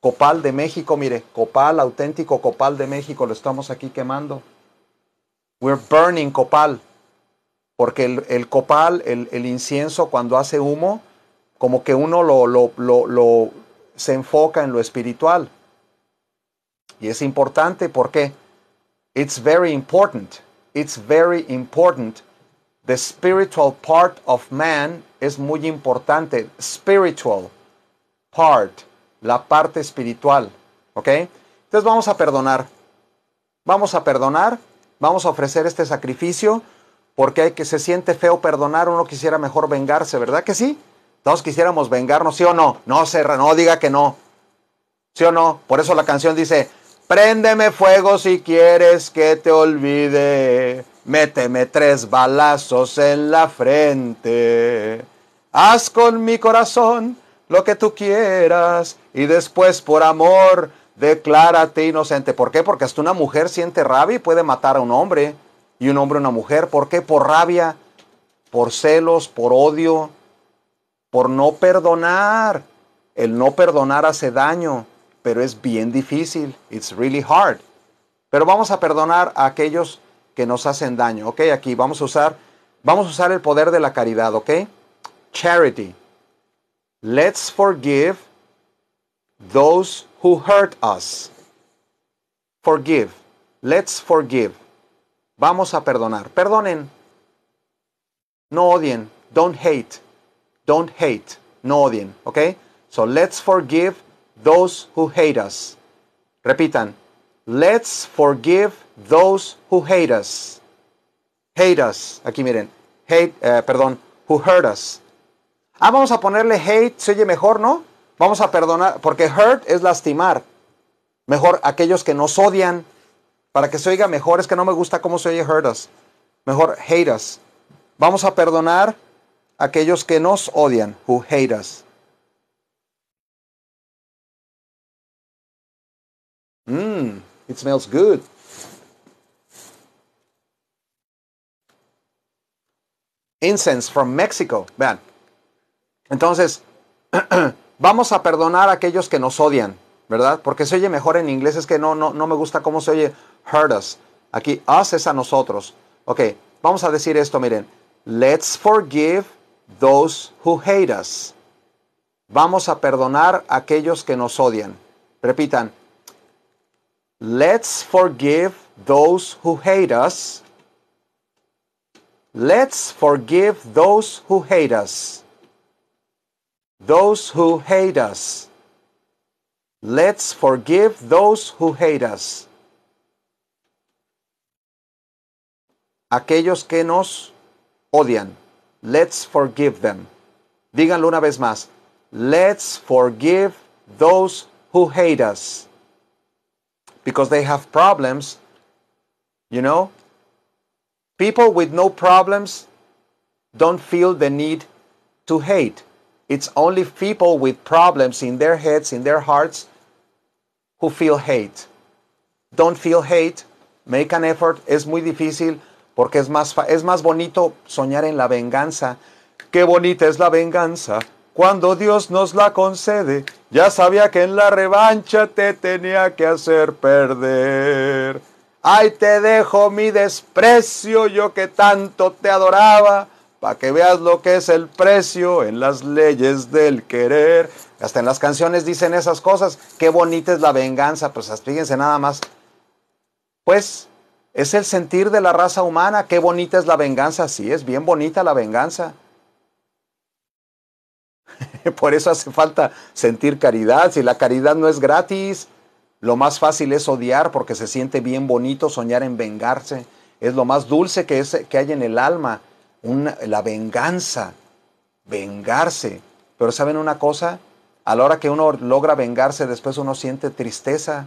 copal de México, mire, copal, auténtico copal de México, lo estamos aquí quemando. We're burning copal, porque el, copal, el, incienso cuando hace humo, como que uno lo, lo se enfoca en lo espiritual. Y es importante porque it's very important it's very important. The spiritual part of man es muy importante. Spiritual part, la parte espiritual. ¿Ok? Entonces vamos a perdonar. Vamos a perdonar. Vamos a ofrecer este sacrificio porque hay que se siente feo perdonar. Uno quisiera mejor vengarse, ¿verdad que sí? Todos quisiéramos vengarnos, ¿sí o no? No, Serra, no diga que no. ¿Sí o no? Por eso la canción dice, Préndeme fuego si quieres que te olvide. Méteme tres balazos en la frente. Haz con mi corazón lo que tú quieras y después por amor declárate inocente. ¿Por qué? Porque hasta una mujer siente rabia y puede matar a un hombre y un hombre a una mujer. ¿Por qué? Por rabia, por celos, por odio, por no perdonar. El no perdonar hace daño pero es bien difícil. It's really hard. Pero vamos a perdonar a aquellos que nos hacen daño, ¿ok? Aquí vamos a usar, vamos a usar el poder de la caridad, ¿ok? Charity. Let's forgive those who hurt us. Forgive. Let's forgive. Vamos a perdonar. Perdonen. No odien. Don't hate. Don't hate. No odien. ¿Ok? So let's forgive those who hate us. Repitan, let's forgive those who hate us. Hate us. Aquí miren, hate, eh, perdón, who hurt us. Ah, vamos a ponerle hate, se oye mejor, ¿no? Vamos a perdonar, porque hurt es lastimar. Mejor aquellos que nos odian. Para que se oiga mejor, es que no me gusta cómo se oye hurt us. Mejor hate us. Vamos a perdonar aquellos que nos odian, who hate us. Mmm, it smells good. Incense from Mexico. Vean. Entonces, vamos a perdonar a aquellos que nos odian, ¿verdad? Porque se oye mejor en inglés, es que no, no, no me gusta cómo se oye hurt us. Aquí, us es a nosotros. Ok, vamos a decir esto, miren. Let's forgive those who hate us. Vamos a perdonar a aquellos que nos odian. Repitan, Let's forgive those who hate us. Let's forgive those who hate us. Those who hate us. Let's forgive those who hate us. Aquellos que nos odian. Let's forgive them. Díganlo una vez más. Let's forgive those who hate us because they have problems. You know, people with no problems don't feel the need to hate. It's only people with problems in their heads, in their hearts, who feel hate. Don't feel hate, make an effort. Es muy difícil porque es más, es más bonito soñar en la venganza. Qué bonita es la venganza. cuando Dios nos la concede. Ya sabía que en la revancha te tenía que hacer perder. Ay, te dejo mi desprecio, yo que tanto te adoraba, para que veas lo que es el precio en las leyes del querer. Hasta en las canciones dicen esas cosas. Qué bonita es la venganza, pues fíjense nada más. Pues es el sentir de la raza humana. Qué bonita es la venganza, sí, es bien bonita la venganza Por eso hace falta sentir caridad. Si la caridad no es gratis, lo más fácil es odiar porque se siente bien bonito soñar en vengarse. Es lo más dulce que, que hay en el alma, la venganza, vengarse. Pero ¿saben una cosa? A la hora que uno logra vengarse, después uno siente tristeza.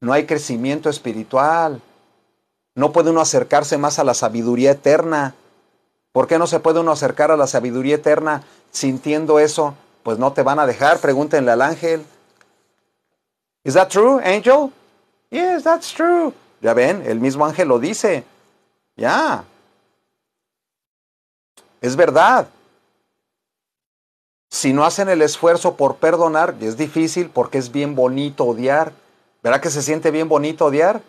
No hay crecimiento espiritual. No puede uno acercarse más a la sabiduría eterna. ¿Por qué no se puede uno acercar a la sabiduría eterna sintiendo eso, pues no te van a dejar. Pregúntenle al ángel. ¿Is that true, angel? Yes, that's true. Ya ven, el mismo ángel lo dice. Ya. Es verdad. Si no hacen el esfuerzo por perdonar, y es difícil porque es bien bonito odiar. ¿Verdad que se siente bien bonito odiar?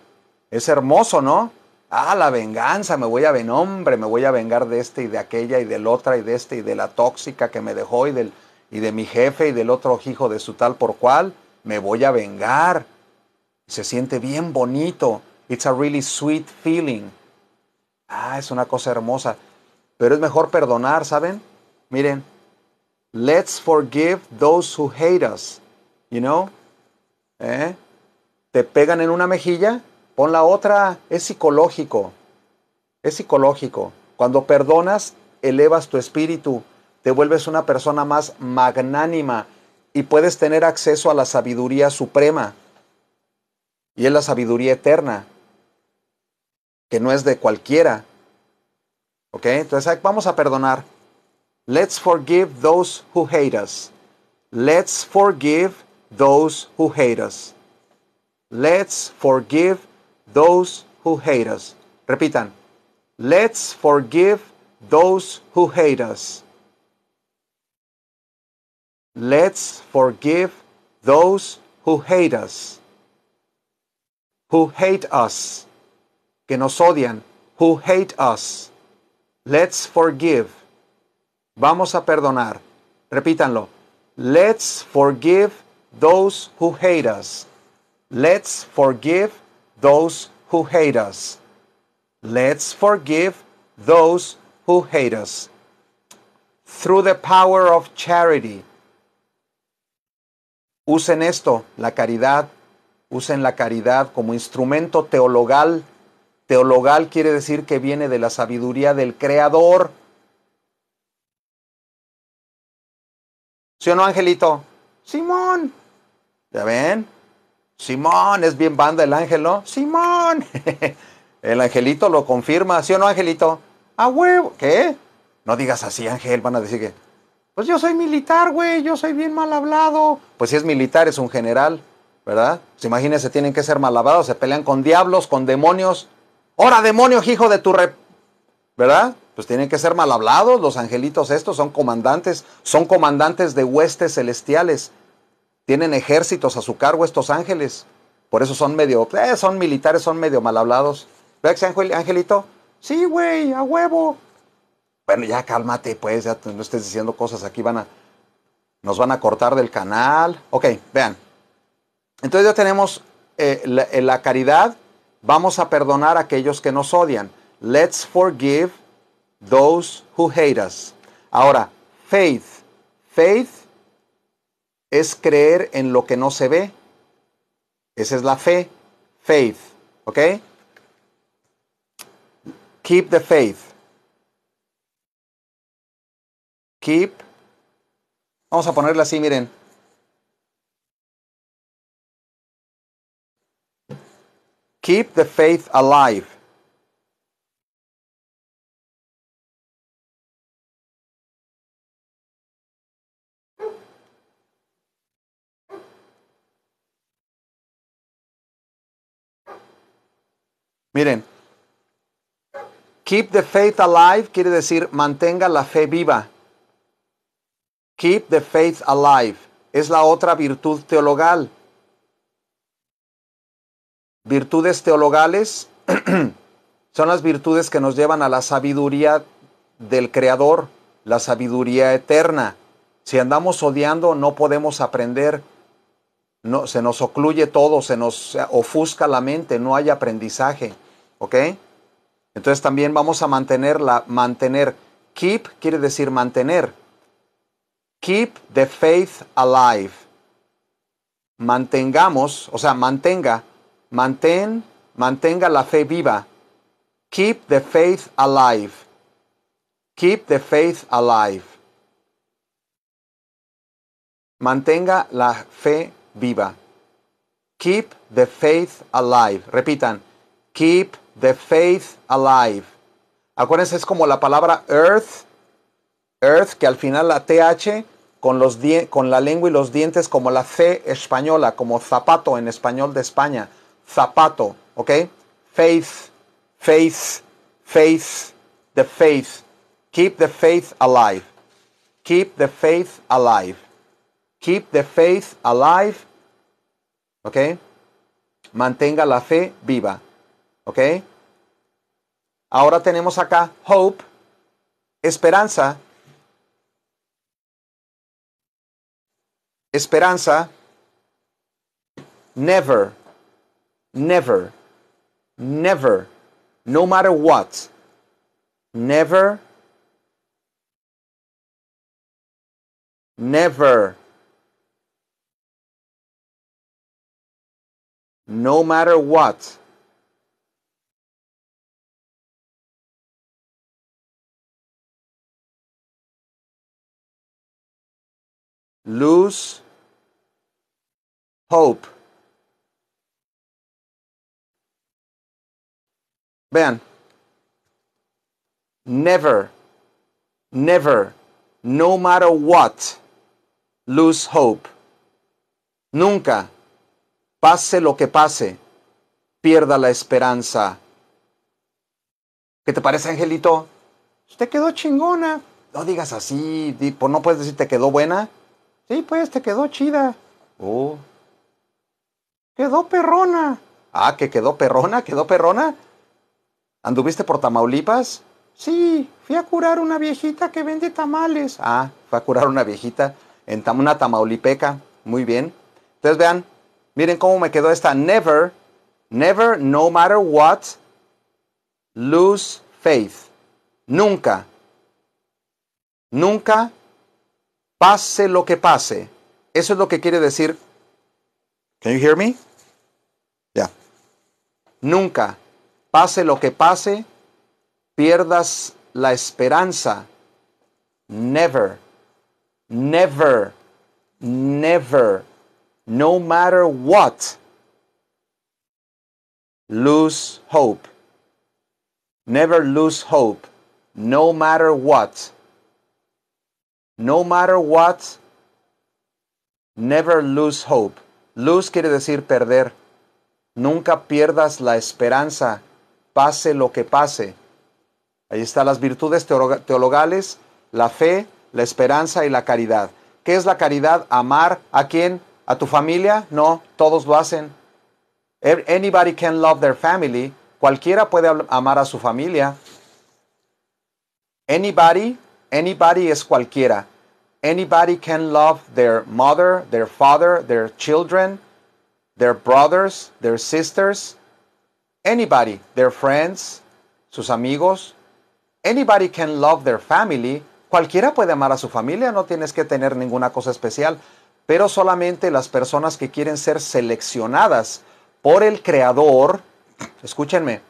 Es hermoso, ¿no? Ah, la venganza, me voy a hombre, me voy a vengar de este y de aquella y del otra y de este y de la tóxica que me dejó y, del, y de mi jefe y del otro hijo de su tal por cual, me voy a vengar. Se siente bien bonito. It's a really sweet feeling. Ah, es una cosa hermosa. Pero es mejor perdonar, ¿saben? Miren, let's forgive those who hate us. You know? ¿Eh? Te pegan en una mejilla, con la otra, es psicológico, es psicológico. Cuando perdonas, elevas tu espíritu, te vuelves una persona más magnánima y puedes tener acceso a la sabiduría suprema. Y es la sabiduría eterna, que no es de cualquiera. ¿Ok? Entonces vamos a perdonar. Let's forgive those who hate us. Let's forgive those who hate us. Let's forgive those who hate us. Repitan, let's forgive those who hate us. Let's forgive those who hate us. Who hate us. Que nos odian. Who hate us. Let's forgive. Vamos a perdonar. Repítanlo. Let's forgive those who hate us. Let's forgive those who hate us. Let's forgive those who hate us. Through the power of charity. Usen esto, la caridad. Usen la caridad como instrumento teologal. Teologal quiere decir que viene de la sabiduría del Creador. ¿Sí o no, Angelito? Simón. ¿Ya ven? Simón, es bien banda el ángel, ¿no? Simón. el angelito lo confirma, ¿sí o no, angelito? A huevo. ¿Qué? No digas así, ángel, van a decir que... Pues yo soy militar, güey, yo soy bien mal hablado. Pues si es militar, es un general, ¿verdad? Pues imagínense, tienen que ser mal hablados, se pelean con diablos, con demonios. ¡Hora, demonio, hijo de tu rep! ¿Verdad? Pues tienen que ser mal hablados. Los angelitos estos son comandantes, son comandantes de huestes celestiales. Tienen ejércitos a su cargo estos ángeles. Por eso son medio, eh, son militares, son medio mal hablados. ¿Ve Angelito? Sí, güey, a huevo. Bueno, ya cálmate, pues, ya no estés diciendo cosas aquí, van a, nos van a cortar del canal. Ok, vean. Entonces ya tenemos eh, la, eh, la caridad. Vamos a perdonar a aquellos que nos odian. Let's forgive those who hate us. Ahora, faith. Faith es creer en lo que no se ve. Esa es la fe, faith, ¿ok? Keep the faith. Keep. Vamos a ponerla así, miren. Keep the faith alive. Miren, keep the faith alive quiere decir mantenga la fe viva. Keep the faith alive es la otra virtud teologal. Virtudes teologales son las virtudes que nos llevan a la sabiduría del Creador, la sabiduría eterna. Si andamos odiando no podemos aprender. No, se nos ocluye todo, se nos ofusca la mente, no hay aprendizaje. ¿Ok? Entonces también vamos a mantener la mantener. Keep quiere decir mantener. Keep the faith alive. Mantengamos, o sea, mantenga, mantén, mantenga la fe viva. Keep the faith alive. Keep the faith alive. Mantenga la fe viva. Keep the faith alive. Repitan. Keep The Faith Alive. Acuérdense, es como la palabra Earth, Earth, que al final la TH con, los con la lengua y los dientes como la C española, como zapato en español de España, zapato, ¿ok? Faith, faith, faith, the faith. Keep the faith alive. Keep the faith alive. Keep the faith alive. ¿Ok? Mantenga la fe viva. Ahora tenemos acá hope, esperanza, esperanza, never, never, never, no matter what, never, never, no matter what. lose hope. Vean. Never, never, no matter what, lose hope. Nunca, pase lo que pase, pierda la esperanza. ¿Qué te parece, Angelito? Pues te quedó chingona. No digas así, pues no puedes decir te quedó buena. Sí, pues te quedó chida. Oh. Quedó perrona. Ah, que quedó perrona, quedó perrona. ¿Anduviste por Tamaulipas? Sí, fui a curar una viejita que vende tamales. Ah, fue a curar una viejita en una tamaulipeca. Muy bien. Entonces vean, miren cómo me quedó esta. Never, never, no matter what, lose faith. Nunca, nunca Pase lo que pase. Eso es lo que quiere decir. Can you hear me? Ya. Nunca, pase lo que pase, pierdas la esperanza. Never, never, never, no matter what, lose hope. Never lose hope, no matter what. No matter what, never lose hope. Lose quiere decir perder. Nunca pierdas la esperanza, pase lo que pase. Ahí están las virtudes teologales, la fe, la esperanza y la caridad. ¿Qué es la caridad? Amar a quién? ¿A tu familia? No, todos lo hacen. Anybody can love their family. Cualquiera puede amar a su familia. Anybody Anybody es cualquiera. Anybody can love their mother, their father, their children, their brothers, their sisters. Anybody, their friends, sus amigos. Anybody can love their family. Cualquiera puede amar a su familia, no tienes que tener ninguna cosa especial, pero solamente las personas que quieren ser seleccionadas por el Creador, escúchenme,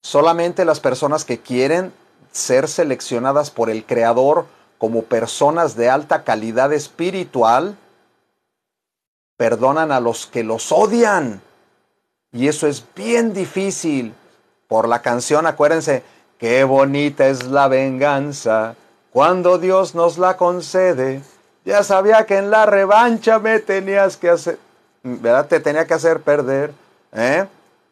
solamente las personas que quieren ser seleccionadas por el Creador como personas de alta calidad espiritual, perdonan a los que los odian. Y eso es bien difícil. Por la canción, acuérdense, qué bonita es la venganza cuando Dios nos la concede. Ya sabía que en la revancha me tenías que hacer, ¿verdad? Te tenía que hacer perder. ¿eh?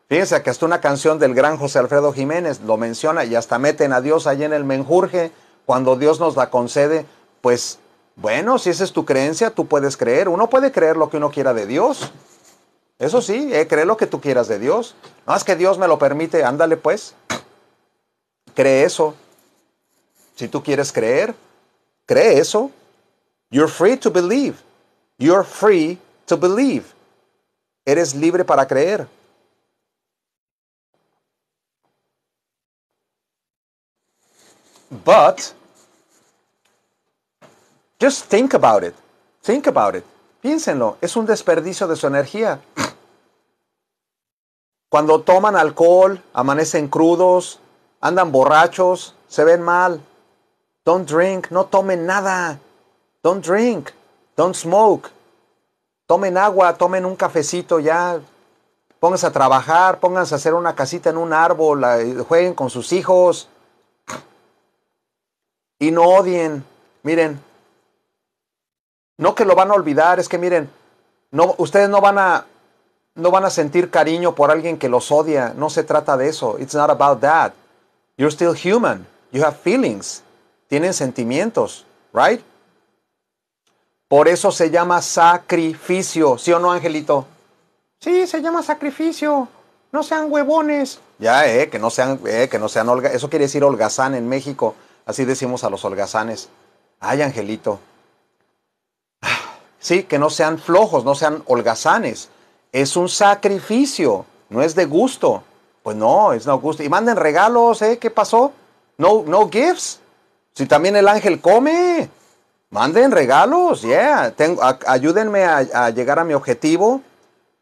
Fíjense que hasta una canción del gran José Alfredo Jiménez lo menciona y hasta meten a Dios allí en el menjurje cuando Dios nos la concede. Pues bueno, si esa es tu creencia, tú puedes creer. Uno puede creer lo que uno quiera de Dios. Eso sí, eh, cree lo que tú quieras de Dios. No es que Dios me lo permite, ándale pues. Cree eso. Si tú quieres creer, cree eso. You're free to believe. You're free to believe. Eres libre para creer. But just think about it. Think about it. Piénsenlo, es un desperdicio de su energía. Cuando toman alcohol, amanecen crudos, andan borrachos, se ven mal. Don't drink, no tomen nada. Don't drink, don't smoke. Tomen agua, tomen un cafecito ya. Pónganse a trabajar, pónganse a hacer una casita en un árbol, jueguen con sus hijos y no odien. Miren, no que lo van a olvidar, es que miren, no, ustedes no van a no van a sentir cariño por alguien que los odia. No se trata de eso. It's not about that. You're still human. You have feelings. Tienen sentimientos, right? Por eso se llama sacrificio, ¿sí o no, Angelito? Sí, se llama sacrificio. No sean huevones. Ya, eh, que no sean, eh, que no sean holga. Eso quiere decir holgazán en México. Así decimos a los holgazanes. Ay, Angelito. Ah, sí, que no sean flojos, no sean holgazanes. Es un sacrificio, no es de gusto. Pues no, es no gusto. Y manden regalos, ¿eh? ¿Qué pasó? No, no gifts. Si también el ángel come, manden regalos, yeah. ayúdenme a llegar a mi objetivo,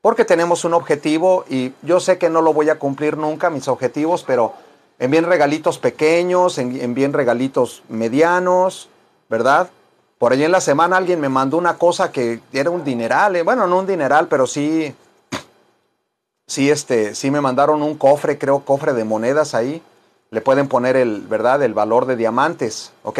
porque tenemos un objetivo y yo sé que no lo voy a cumplir nunca, mis objetivos, pero Envíen regalitos pequeños, envíen regalitos medianos, ¿verdad? Por ahí en la semana alguien me mandó una cosa que era un dineral, eh, bueno, no un dineral, pero sí, sí, este, sí me mandaron un cofre, creo, cofre de monedas ahí. Le pueden poner el, ¿verdad? El valor de diamantes, ¿ok?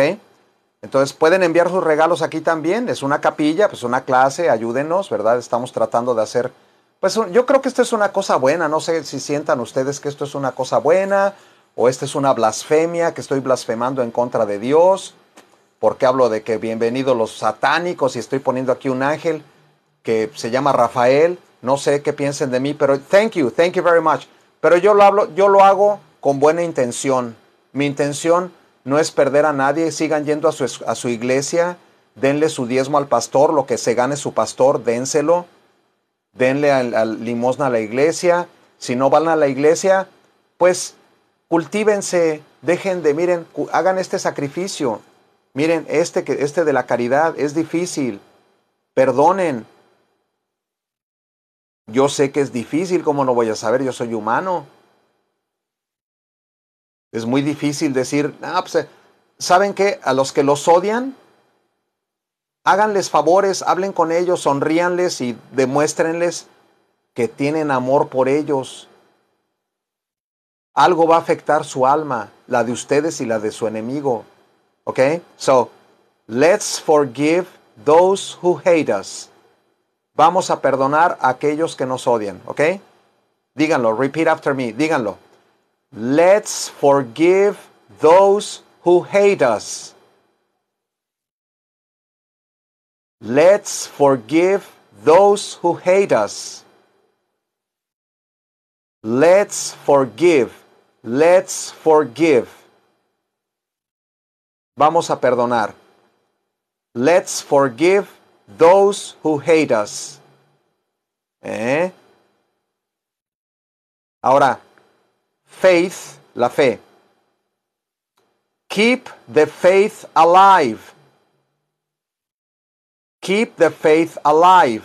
Entonces pueden enviar sus regalos aquí también. Es una capilla, pues una clase, ayúdenos, ¿verdad? Estamos tratando de hacer, pues yo creo que esto es una cosa buena. No sé si sientan ustedes que esto es una cosa buena o esta es una blasfemia, que estoy blasfemando en contra de Dios, porque hablo de que bienvenidos los satánicos y estoy poniendo aquí un ángel que se llama Rafael, no sé qué piensen de mí, pero thank you, thank you very much. Pero yo lo hablo, yo lo hago con buena intención. Mi intención no es perder a nadie, sigan yendo a su, a su iglesia, denle su diezmo al pastor, lo que se gane su pastor, dénselo, denle al, limosna a la iglesia. Si no van a la iglesia, pues cultívense, dejen de, miren, hagan este sacrificio. Miren, este, este de la caridad es difícil. Perdonen. Yo sé que es difícil, como no voy a saber? Yo soy humano. Es muy difícil decir, pues, eh, ¿saben qué? A los que los odian, háganles favores, hablen con ellos, sonríanles y demuéstrenles que tienen amor por ellos, algo va a afectar su alma, la de ustedes y la de su enemigo. ¿ok? So, let's forgive those who hate us. Vamos a perdonar a aquellos que nos odian, ¿ok? Díganlo, repeat after me, díganlo. Let's forgive those who hate us. Let's forgive those who hate us. Let's forgive Let's forgive. Vamos a perdonar. Let's forgive those who hate us. ¿Eh? Ahora, faith, la fe. Keep the faith alive. Keep the faith alive.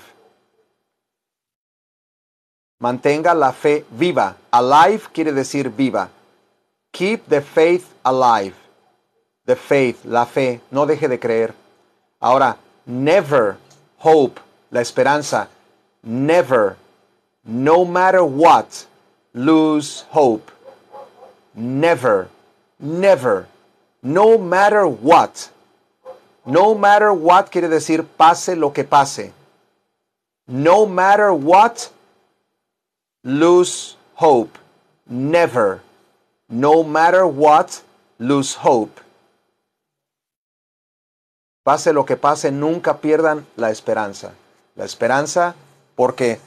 Mantenga la fe viva. Alive quiere decir viva. Keep the faith alive. The faith, la fe. No deje de creer. Ahora, never hope, la esperanza. Never, no matter what, lose hope. Never, never, no matter what. No matter what quiere decir pase lo que pase. No matter what, lose hope. Never, no matter what, lose hope. Pase lo que pase, nunca pierdan la esperanza. La esperanza porque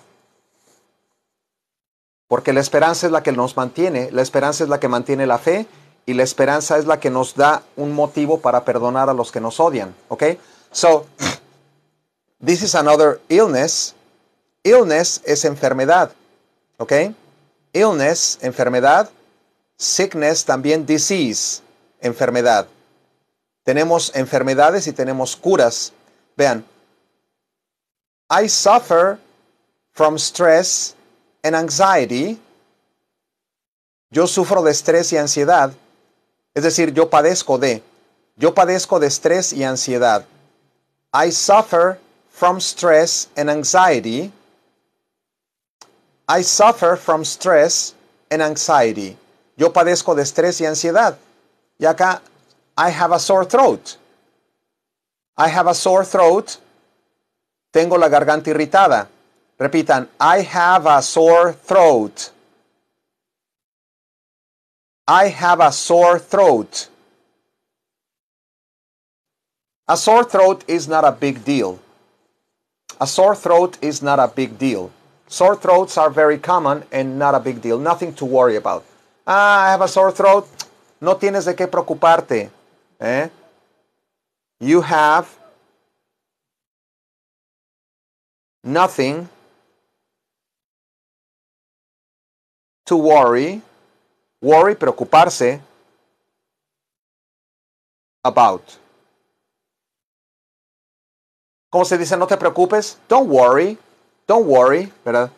porque la esperanza es la que nos mantiene, la esperanza es la que mantiene la fe y la esperanza es la que nos da un motivo para perdonar a los que nos odian, ¿ok? So, this is another illness. Illness es enfermedad. ¿Ok? Illness, enfermedad. Sickness, también disease, enfermedad. Tenemos enfermedades y tenemos curas. Vean. I suffer from stress and anxiety. Yo sufro de estrés y ansiedad. Es decir, yo padezco de. Yo padezco de estrés y ansiedad. I suffer from stress and anxiety. I suffer from stress and anxiety. Yo padezco de estrés y ansiedad. Y acá, I have a sore throat. I have a sore throat. Tengo la garganta irritada. Repitan, I have a sore throat. I have a sore throat. A sore throat is not a big deal. A sore throat is not a big deal. Sore throats are very common and not a big deal. Nothing to worry about. Ah, I have a sore throat. No tienes de qué preocuparte. Eh? You have nothing to worry. Worry, preocuparse about. ¿Cómo se dice no te preocupes? Don't worry. Don't worry, ¿verdad?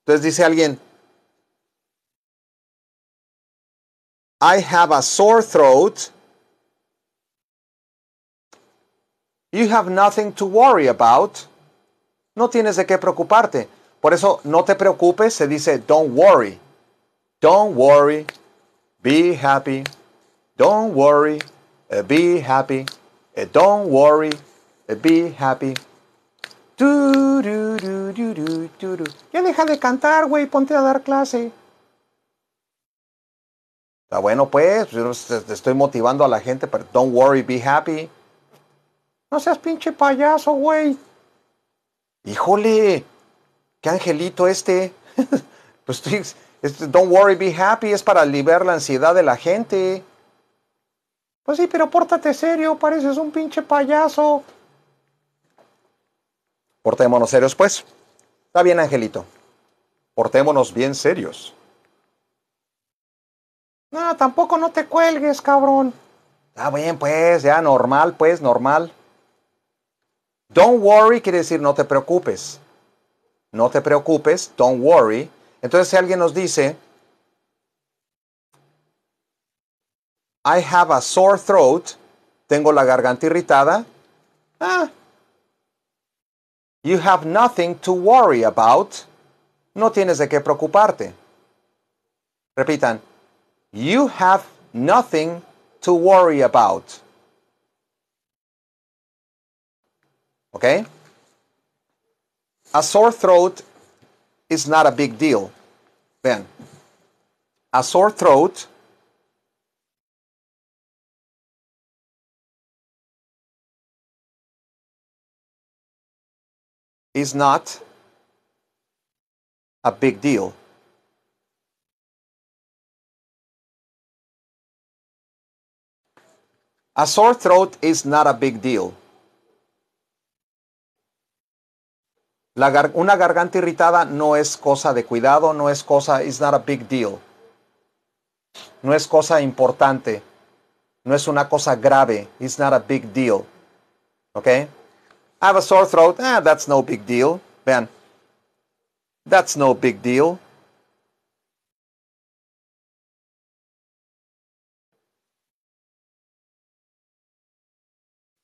Entonces dice alguien, I have a sore throat. You have nothing to worry about. No tienes de qué preocuparte. Por eso no te preocupes, se dice don't worry. Don't worry, be happy. Don't worry, eh, be happy. Eh, don't worry, eh, be happy. Ya deja de cantar, güey, ponte a dar clase. Está bueno, pues, yo te estoy motivando a la gente, pero don't worry, be happy. No seas pinche payaso, güey. Híjole, qué angelito este. pues don't worry, be happy es para liberar la ansiedad de la gente. Pues sí, pero pórtate serio, pareces un pinche payaso. Portémonos serios, pues. Está bien, Angelito. Portémonos bien serios. No, tampoco no te cuelgues, cabrón. Está bien, pues, ya normal, pues, normal. Don't worry quiere decir no te preocupes. No te preocupes, don't worry. Entonces, si alguien nos dice, I have a sore throat, tengo la garganta irritada, ah, You have nothing to worry about. No tienes de qué preocuparte. Repitan. You have nothing to worry about. Okay? A sore throat is not a big deal. Then, a sore throat is not a big deal. A sore throat is not a big deal. La una garganta irritada no es cosa de cuidado, no es cosa, it's not a big deal. No es cosa importante, no es una cosa grave, it's not a big deal. Okay. I have a sore throat. Ah, that's no big deal. Ben, that's no big deal.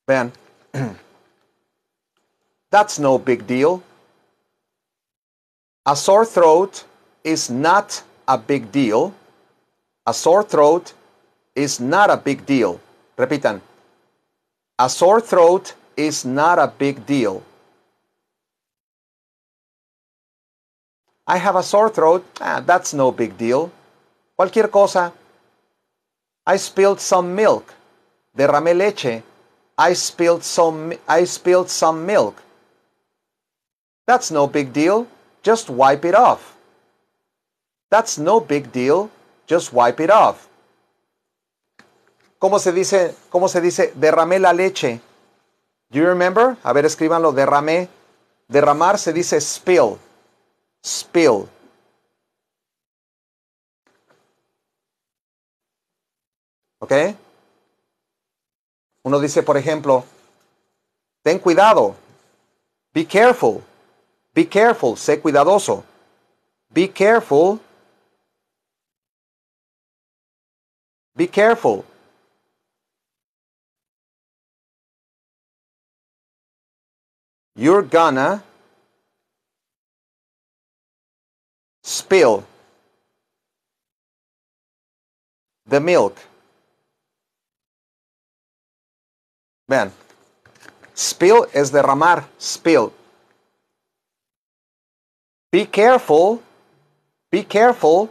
Ben, that's no big deal. A sore throat is not a big deal. A sore throat is not a big deal. Repitan. A sore throat is not a big deal. I have a sore throat. Ah, that's no big deal. Cualquier cosa. I spilled some milk. Derramé leche. I spilled some I spilled some milk. That's no big deal. Just wipe it off. That's no big deal. Just wipe it off. ¿Cómo se dice, cómo se dice derramé la leche? Do you remember? A ver, escríbanlo, derramé. Derramar se dice spill. Spill. ¿Ok? Uno dice, por ejemplo, ten cuidado. Be careful. Be careful. Sé cuidadoso. Be careful. Be careful. you're gonna spill the milk. Ven, spill is the Ramar spill. Be careful, be careful,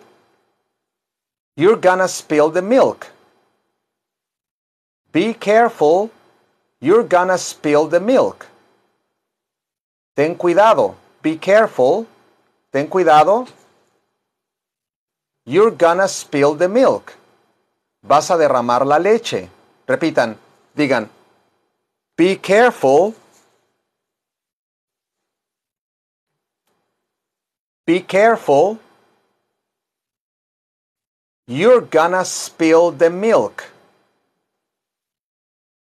you're gonna spill the milk. Be careful, you're gonna spill the milk. Ten cuidado. Be careful. Ten cuidado. You're gonna spill the milk. Vas a derramar la leche. Repitan, digan, be careful. Be careful. You're gonna spill the milk.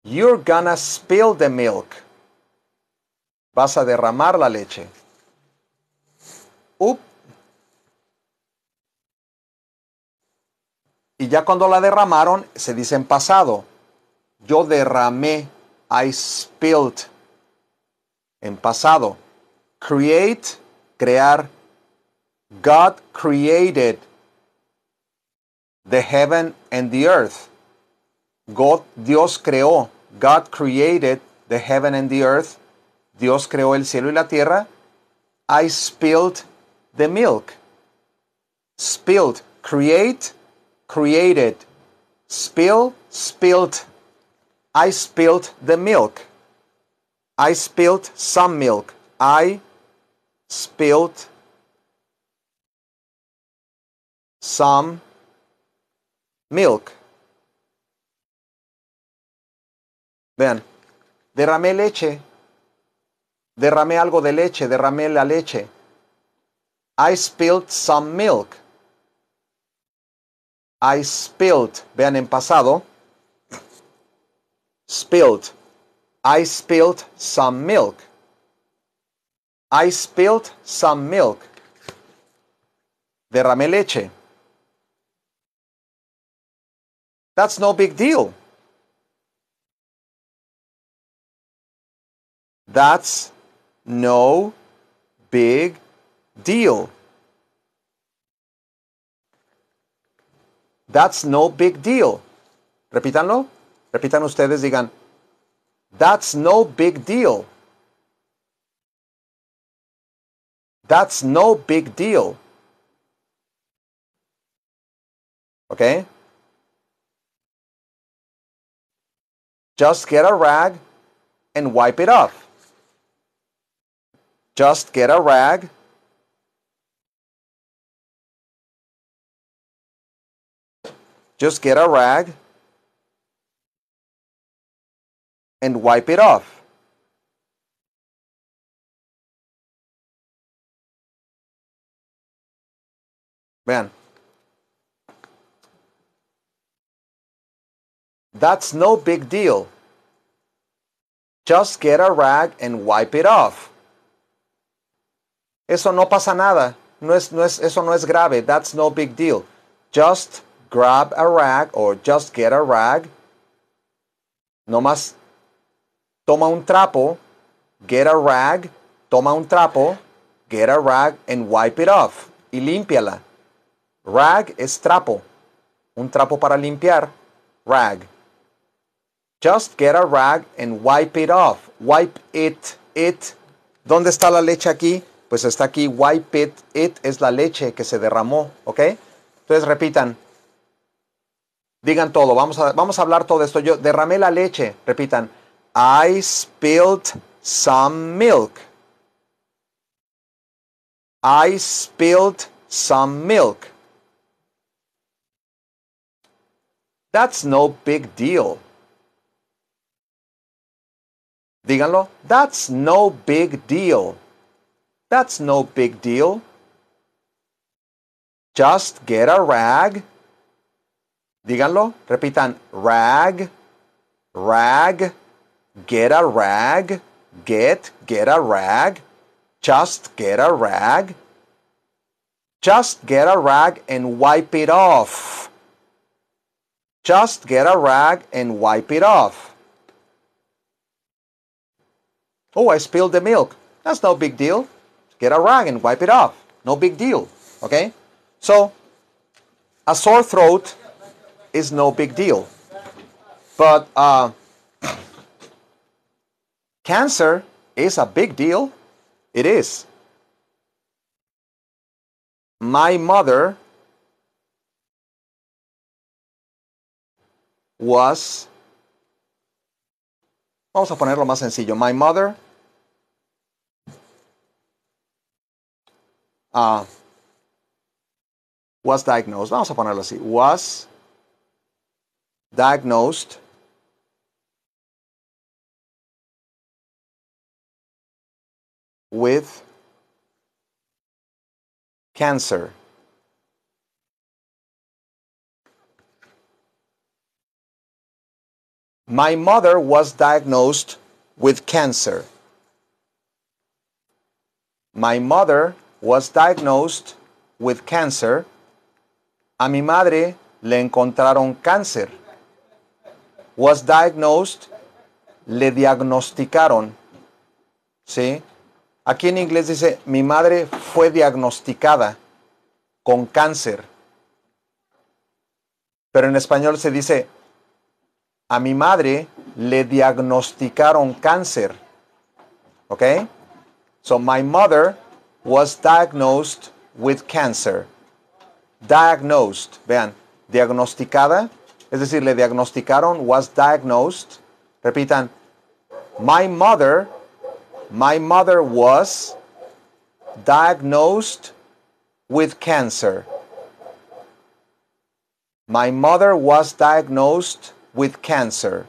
You're gonna spill the milk. Vas a derramar la leche. Up. Y ya cuando la derramaron, se dice en pasado. Yo derramé. I spilled. En pasado. Create, crear. God created the heaven and the earth. God, Dios creó. God created the heaven and the earth. Dios creó el cielo y la tierra. I spilled the milk. Spilled, create, created. Spill, spilled. I spilled the milk. I spilled some milk. I spilled some milk. Vean, derramé leche. Derramé algo de leche, derramé la leche. I spilled some milk. I spilled, vean en pasado. Spilled. I spilled some milk. I spilled some milk. Derramé leche. That's no big deal. That's no big deal. That's no big deal. Repítanlo. Repitan ustedes, digan, that's no big deal. That's no big deal. Okay? Just get a rag and wipe it off. Just get a rag Just get a rag and wipe it off. man. That's no big deal. Just get a rag and wipe it off. Eso no pasa nada. No es, eso no es grave. That's no big deal. Just grab a rag or just get a rag. Nomás toma un trapo, get a rag, toma un trapo, get a rag and wipe it off. Y límpiala. Rag es trapo. Un trapo para limpiar. Rag. Just get a rag and wipe it off. Wipe it, it. ¿Dónde está la leche aquí? pues está aquí, wipe it, it es la leche que se derramó, ¿ok? Entonces repitan, digan todo, vamos a, vamos a hablar todo esto, yo derramé la leche, repitan, I spilled some milk. I spilled some milk. That's no big deal. Díganlo. That's no big deal. That's no big deal. Just get a rag. Díganlo, repitan, rag, rag, get a rag, get, get a rag, just get a rag. Just get a rag and wipe it off. Just get a rag and wipe it off. Oh, I spilled the milk. That's no big deal get a rag and wipe it off. No big deal. Okay? So, a sore throat is no big deal. But uh, cancer is a big deal. It is. My mother was. Vamos a ponerlo más sencillo. My mother uh, was diagnosed, vamos a ponerlo así, was diagnosed with cancer. My mother was diagnosed with cancer. My mother was diagnosed with cancer. A mi madre le encontraron cáncer. Was diagnosed, le diagnosticaron. ¿Sí? Aquí en inglés dice, mi madre fue diagnosticada con cáncer. Pero en español se dice, a mi madre le diagnosticaron cáncer. ¿Ok? So my mother was diagnosed with cancer. Diagnosed, vean, diagnosticada, es decir, le diagnosticaron, was diagnosed. Repitan, my mother, my mother was diagnosed with cancer. My mother was diagnosed with cancer.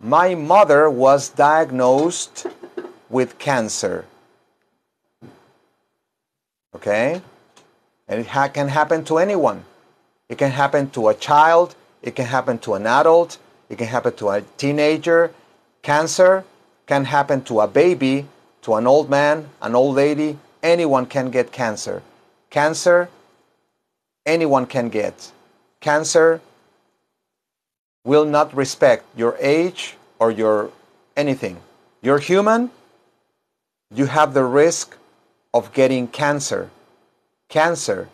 My mother was diagnosed with cancer. Okay? And it ha- can happen to anyone. It can happen to a child, it can happen to an adult, it can happen to a teenager. Cancer can happen to a baby, to an old man, an old lady. Anyone can get cancer. Cancer, anyone can get. Cancer will not respect your age or your anything. You're human, you have the risk of getting cancer. Cancer.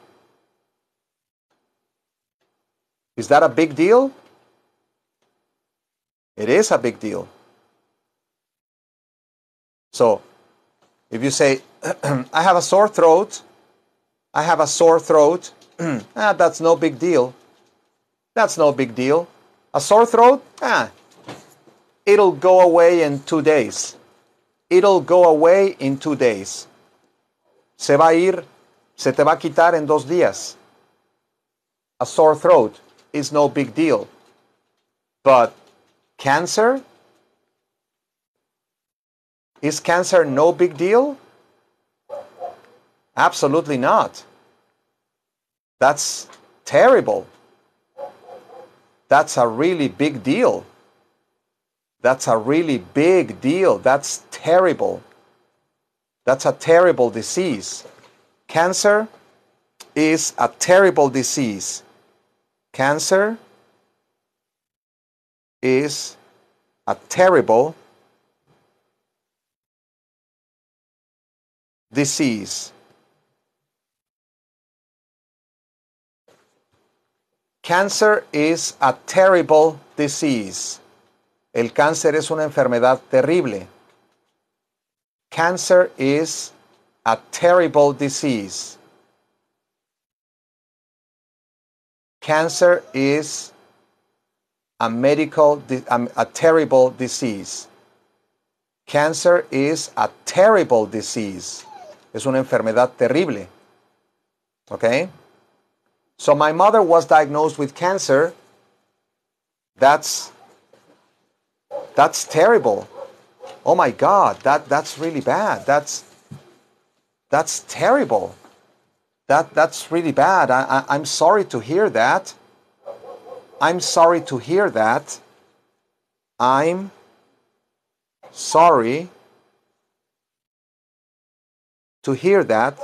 Is that a big deal? It is a big deal. So, if you say, I have a sore throat, I have a sore throat, ah, that's no big deal. That's no big deal. A sore throat? Ah, it'll go away in two days. It'll go away in two days se va a ir, se te va a quitar en dos días. A sore throat is no big deal. But cancer? Is cancer no big deal? Absolutely not. That's terrible. That's a really big deal. That's a really big deal. That's terrible. That's a terrible disease. Cancer is a terrible disease. Cancer is a terrible disease. Cancer is a terrible disease. El cáncer es una enfermedad terrible. Cancer is a terrible disease. Cancer is a medical, a, a terrible disease. Cancer is a terrible disease. Es una enfermedad terrible. Okay? So my mother was diagnosed with cancer. That's that's terrible oh my God, that, that's really bad. That's, that's terrible. That, that's really bad. I, I, I'm sorry to hear that. I'm sorry to hear that. I'm sorry to hear that.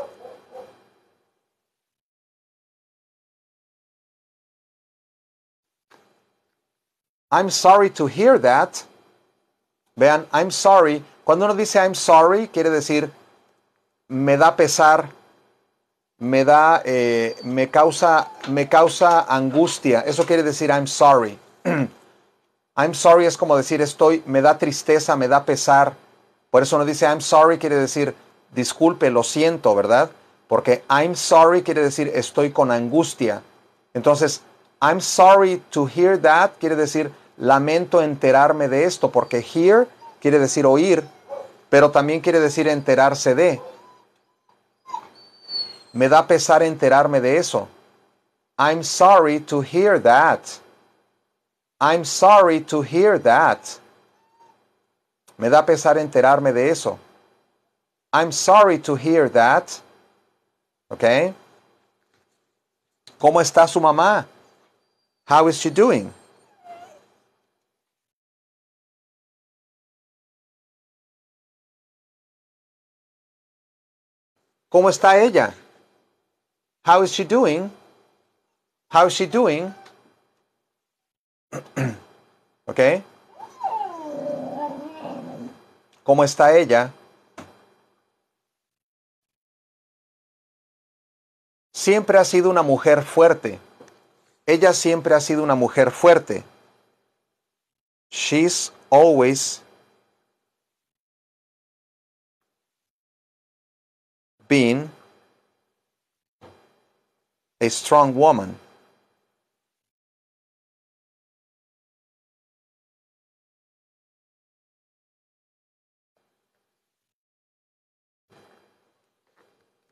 I'm sorry to hear that. Vean, I'm sorry. Cuando uno dice I'm sorry, quiere decir me da pesar, me da, eh, me causa, me causa angustia. Eso quiere decir I'm sorry. I'm sorry es como decir estoy, me da tristeza, me da pesar. Por eso uno dice I'm sorry quiere decir disculpe, lo siento, ¿verdad? Porque I'm sorry quiere decir estoy con angustia. Entonces, I'm sorry to hear that quiere decir lamento enterarme de esto, porque hear quiere decir oír, pero también quiere decir enterarse de. Me da pesar enterarme de eso. I'm sorry to hear that. I'm sorry to hear that. Me da pesar enterarme de eso. I'm sorry to hear that. ¿Ok? ¿Cómo está su mamá? How is she doing? ¿Cómo está ella? How is she doing? How is she doing? ¿Ok? ¿Cómo está ella? Siempre ha sido una mujer fuerte. Ella siempre ha sido una mujer fuerte. She's always being a strong woman.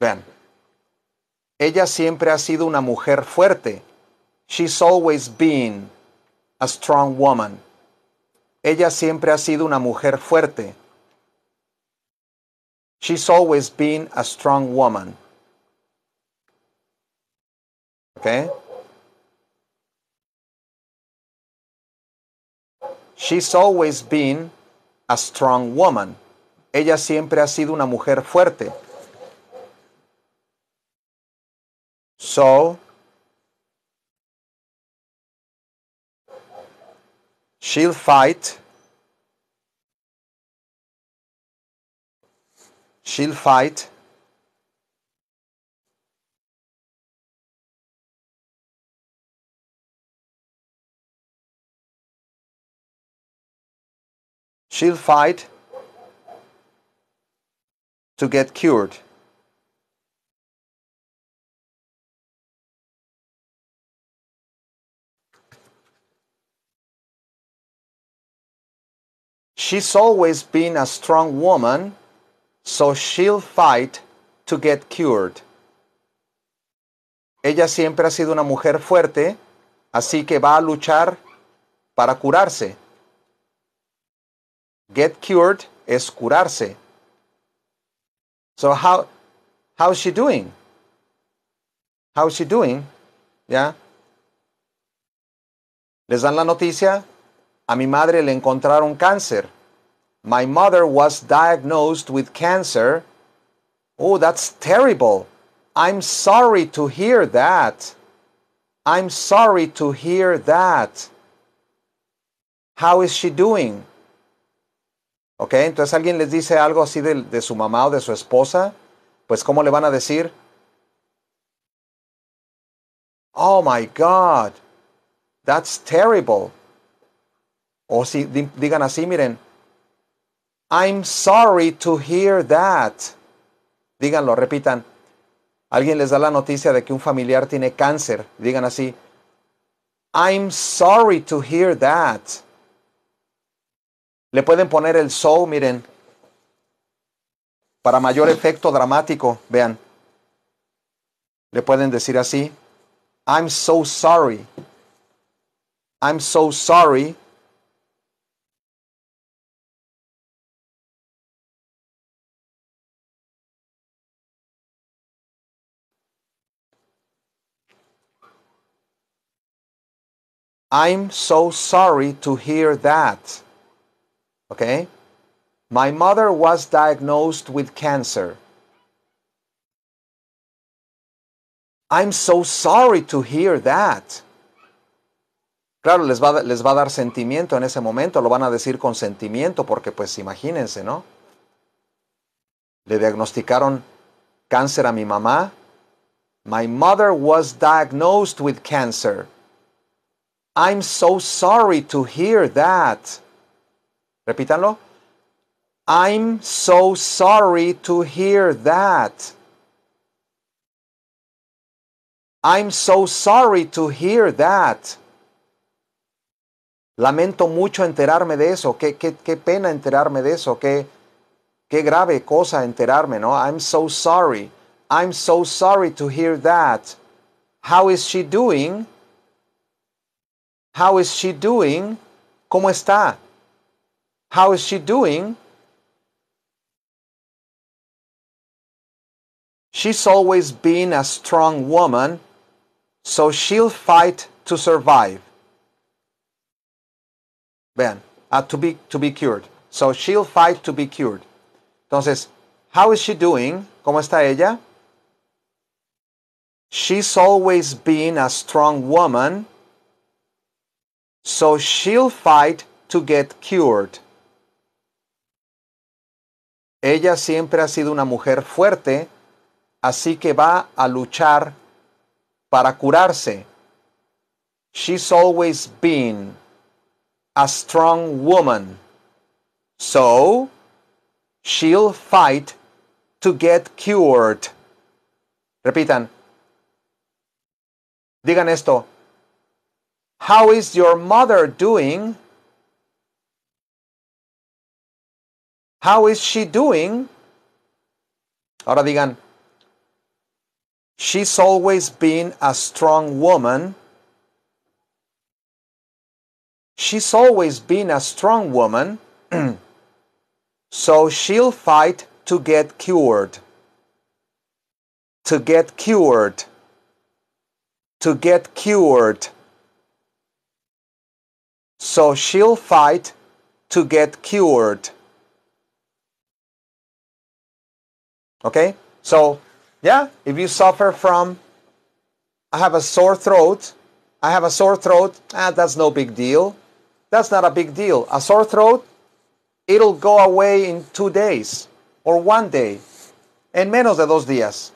Vean, ella siempre ha sido una mujer fuerte. She's always been a strong woman. Ella siempre ha sido una mujer fuerte. She's always been a strong woman. Okay? She's always been a strong woman. Ella siempre ha sido una mujer fuerte. So, she'll fight She'll fight. She'll fight to get cured. She's always been a strong woman So she'll fight to get cured. Ella siempre ha sido una mujer fuerte, así que va a luchar para curarse. Get cured es curarse. So how how's she doing? How's she doing? ¿Ya? Les dan la noticia, a mi madre le encontraron cáncer. My mother was diagnosed with cancer. Oh, that's terrible. I'm sorry to hear that. I'm sorry to hear that. How is she doing? Okay. Entonces alguien les dice algo así de, de, su mamá o de su esposa, pues ¿cómo le van a decir? Oh my God, that's terrible. O si digan así, miren, I'm sorry to hear that. Díganlo, repitan. Alguien les da la noticia de que un familiar tiene cáncer. Digan así. I'm sorry to hear that. Le pueden poner el so, miren. Para mayor efecto dramático, vean. Le pueden decir así. I'm so sorry. I'm so sorry I'm so sorry to hear that. Okay? My mother was diagnosed with cancer. I'm so sorry to hear that. Claro, les va, les va a dar sentimiento en ese momento, lo van a decir con sentimiento, porque pues imagínense, ¿no? Le diagnosticaron cáncer a mi mamá. My mother was diagnosed with cancer. I'm so sorry to hear that. Repítanlo. I'm so sorry to hear that. I'm so sorry to hear that. Lamento mucho enterarme de eso. Qué, qué, qué pena enterarme de eso. Qué, qué grave cosa enterarme, ¿no? I'm so sorry. I'm so sorry to hear that. How is she doing? How is she doing? ¿Cómo está? How is she doing? She's always been a strong woman, so she'll fight to survive. Vean, uh, to, be, to be cured. So she'll fight to be cured. Entonces, how is she doing? ¿Cómo está ella? She's always been a strong woman, So she'll fight to get cured. Ella siempre ha sido una mujer fuerte, así que va a luchar para curarse. She's always been a strong woman. So she'll fight to get cured. Repitan. Digan esto. How is your mother doing? How is she doing? Ahora digan, she's always been a strong woman. She's always been a strong woman, so she'll fight to get cured. To get cured. To get cured. So she'll fight to get cured. Okay? So, yeah, if you suffer from, I have a sore throat, I have a sore throat, ah, that's no big deal. That's not a big deal. A sore throat, it'll go away in two days or one day, en menos de dos días.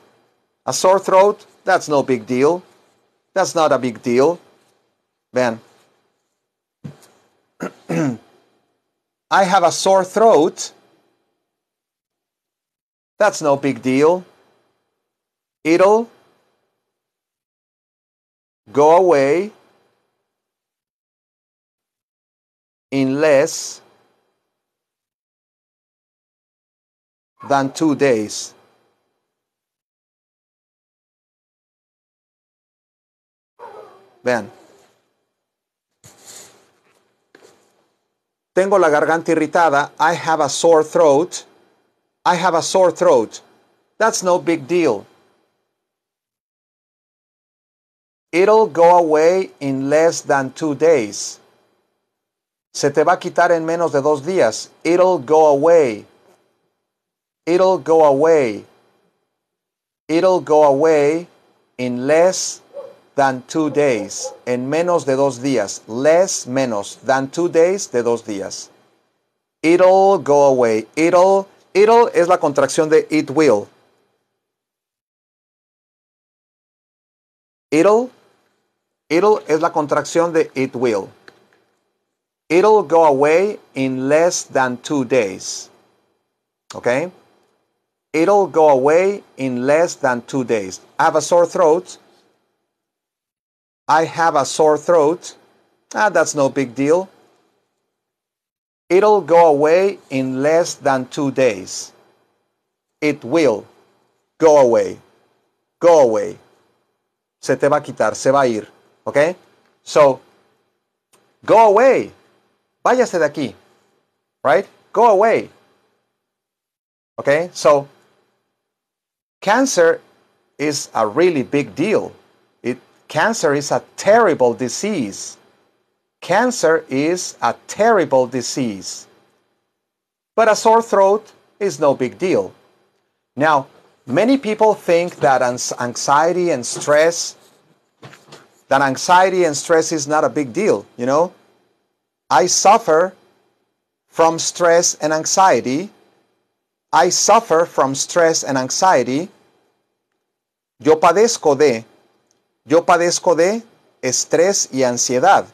A sore throat, that's no big deal. That's not a big deal. Man, I have a sore throat, that's no big deal. It'll go away in less than two days. Ben. Tengo la garganta irritada. I have a sore throat. I have a sore throat. That's no big deal. It'll go away in less than two days. Se te va a quitar en menos de dos días. It'll go away. It'll go away. It'll go away in less than two days, en menos de dos días, less, menos than two days, de dos días. It'll go away. It'll, it'll es la contracción de it will. It'll, it'll es la contracción de it will. It'll go away in less than two days. Okay? It'll go away in less than two days. I have a sore throat. I have a sore throat. Ah, that's no big deal. It'll go away in less than two days. It will go away. Go away. Se te va a quitar, se va a ir. Okay? So, go away. Váyase de aquí. Right? Go away. Okay? So, cancer is a really big deal. Cancer is a terrible disease. Cancer is a terrible disease. But a sore throat is no big deal. Now, many people think that anxiety and stress that anxiety and stress is not a big deal, you know? I suffer from stress and anxiety. I suffer from stress and anxiety. Yo padezco de Yo padezco de estrés y ansiedad.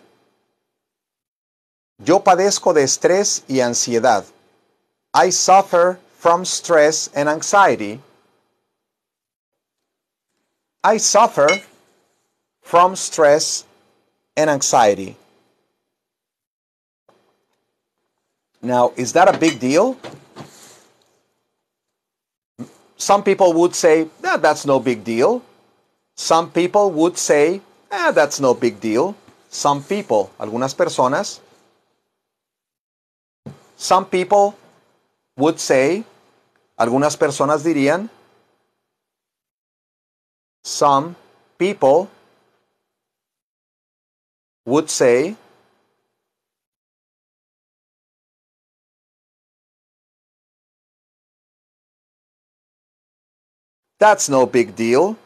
Yo padezco de estrés y ansiedad. I suffer from stress and anxiety. I suffer from stress and anxiety. Now, is that a big deal? Some people would say, that, that's no big deal. Some people would say, eh, that's no big deal. Some people, algunas personas, some people would say, algunas personas dirían, some people would say, that's no big deal.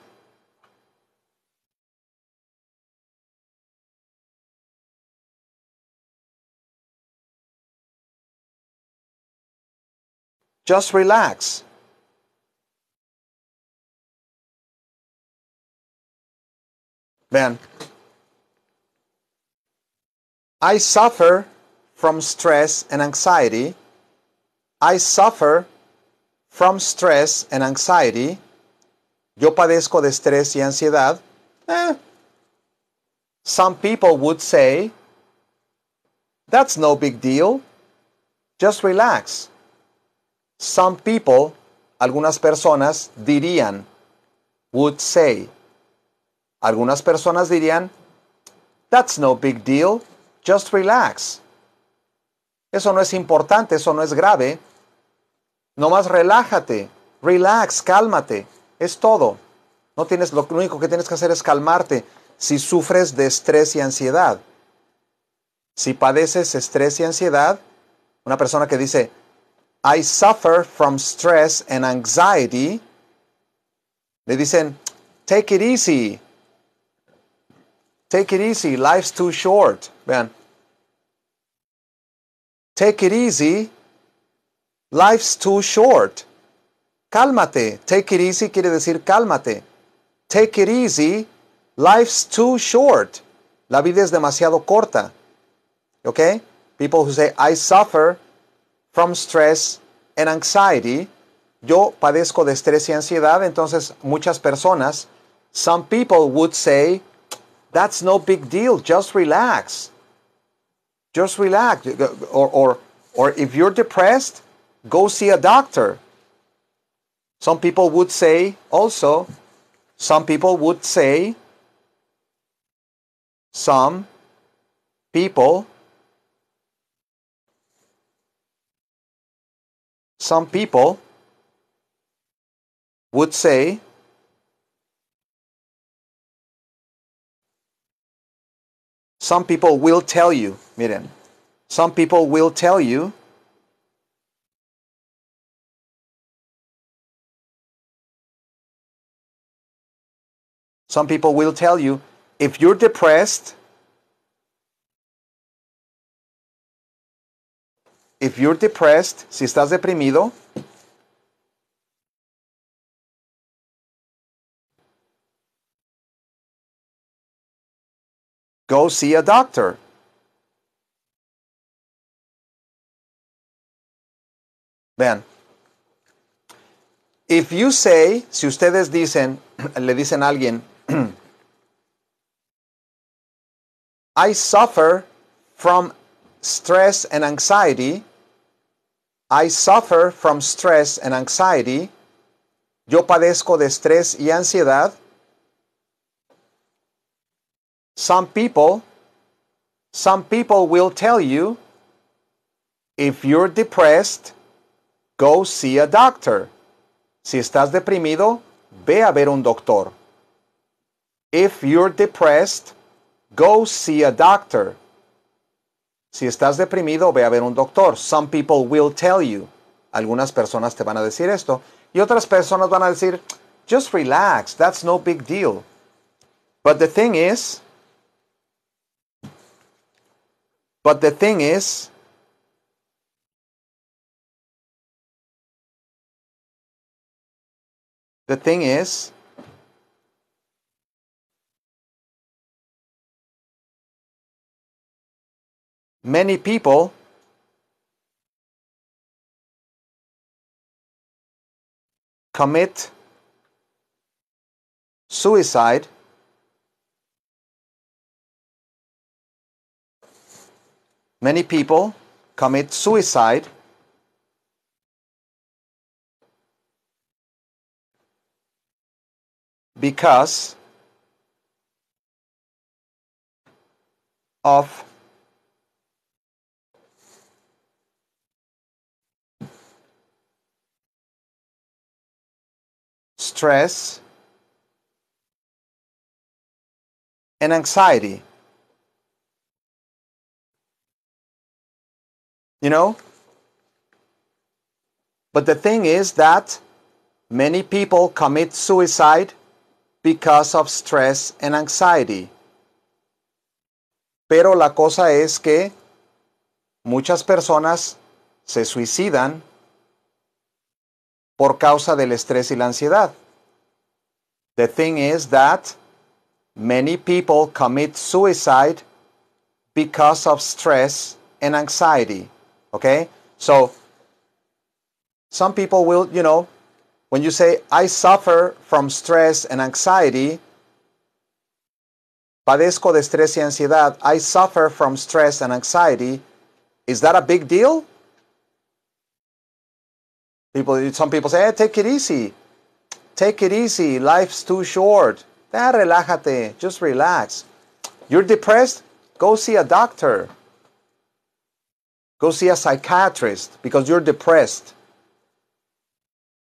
Just relax. Ben, I suffer from stress and anxiety. I suffer from stress and anxiety. Yo padezco de estrés y ansiedad. Eh, some people would say, that's no big deal. Just relax. Some people, algunas personas dirían, would say. Algunas personas dirían, that's no big deal, just relax. Eso no es importante, eso no es grave. Nomás relájate, relax, cálmate. Es todo. No tienes, lo único que tienes que hacer es calmarte si sufres de estrés y ansiedad. Si padeces estrés y ansiedad, una persona que dice, I suffer from stress and anxiety, le dicen, take it easy, take it easy, life's too short. Vean, take it easy, life's too short. Cálmate, take it easy quiere decir cálmate. Take it easy, life's too short. La vida es demasiado corta. Okay? People who say, I suffer from stress and anxiety. Yo padezco de estrés y ansiedad, entonces muchas personas, some people would say, that's no big deal, just relax. Just relax. Or, or, or if you're depressed, go see a doctor. Some people would say also, some people would say, some people some people would say some people will tell you, miren, some people will tell you Some people will tell you if you're depressed, if you're depressed, si estás deprimido, go see a doctor. Vean. If you say, si ustedes dicen, le dicen a alguien, I suffer from stress and anxiety. I suffer from stress and anxiety. Yo padezco de estrés y ansiedad. Some people, some people will tell you, if you're depressed, go see a doctor. Si estás deprimido, ve a ver un doctor. If you're depressed, go see a doctor. Si estás deprimido, ve a ver un doctor. Some people will tell you. Algunas personas te van a decir esto y otras personas van a decir, just relax, that's no big deal. But the thing is, but the thing is, the thing is, many people commit suicide many people commit suicide because of stress, and anxiety. You know? But the thing is that many people commit suicide because of stress and anxiety. Pero la cosa es que muchas personas se suicidan por causa del estrés y la ansiedad. The thing is that many people commit suicide because of stress and anxiety. Okay? So some people will, you know, when you say, I suffer from stress and anxiety, padezco de estrés y ansiedad, I suffer from stress and anxiety, is that a big deal? People, some people say, eh, take it easy. Take it easy. Life's too short. Ah, relájate. Just relax. You're depressed? Go see a doctor. Go see a psychiatrist because you're depressed.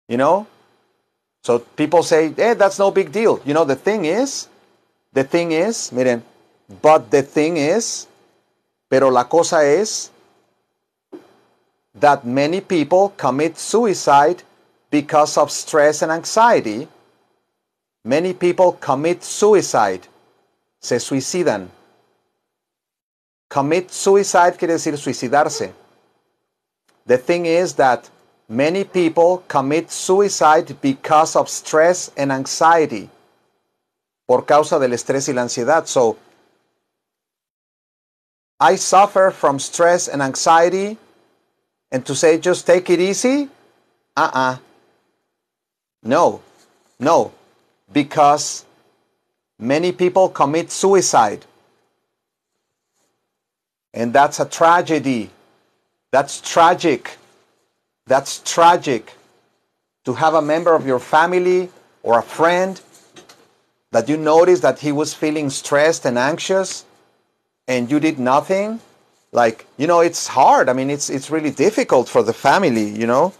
You know? So people say, hey, eh, that's no big deal. You know, the thing is, the thing is, miren, but the thing is, pero la cosa es, that many people commit suicide because of stress and anxiety, many people commit suicide, se suicidan. Commit suicide quiere decir suicidarse. The thing is that many people commit suicide because of stress and anxiety, por causa del estrés y la ansiedad. So, I suffer from stress and anxiety, and to say just take it easy, uh uh no, no, because many people commit suicide. And that's a tragedy. That's tragic. That's tragic to have a member of your family or a friend that you noticed that he was feeling stressed and anxious and you did nothing like you know it's hard i mean it's it's really difficult for the family you know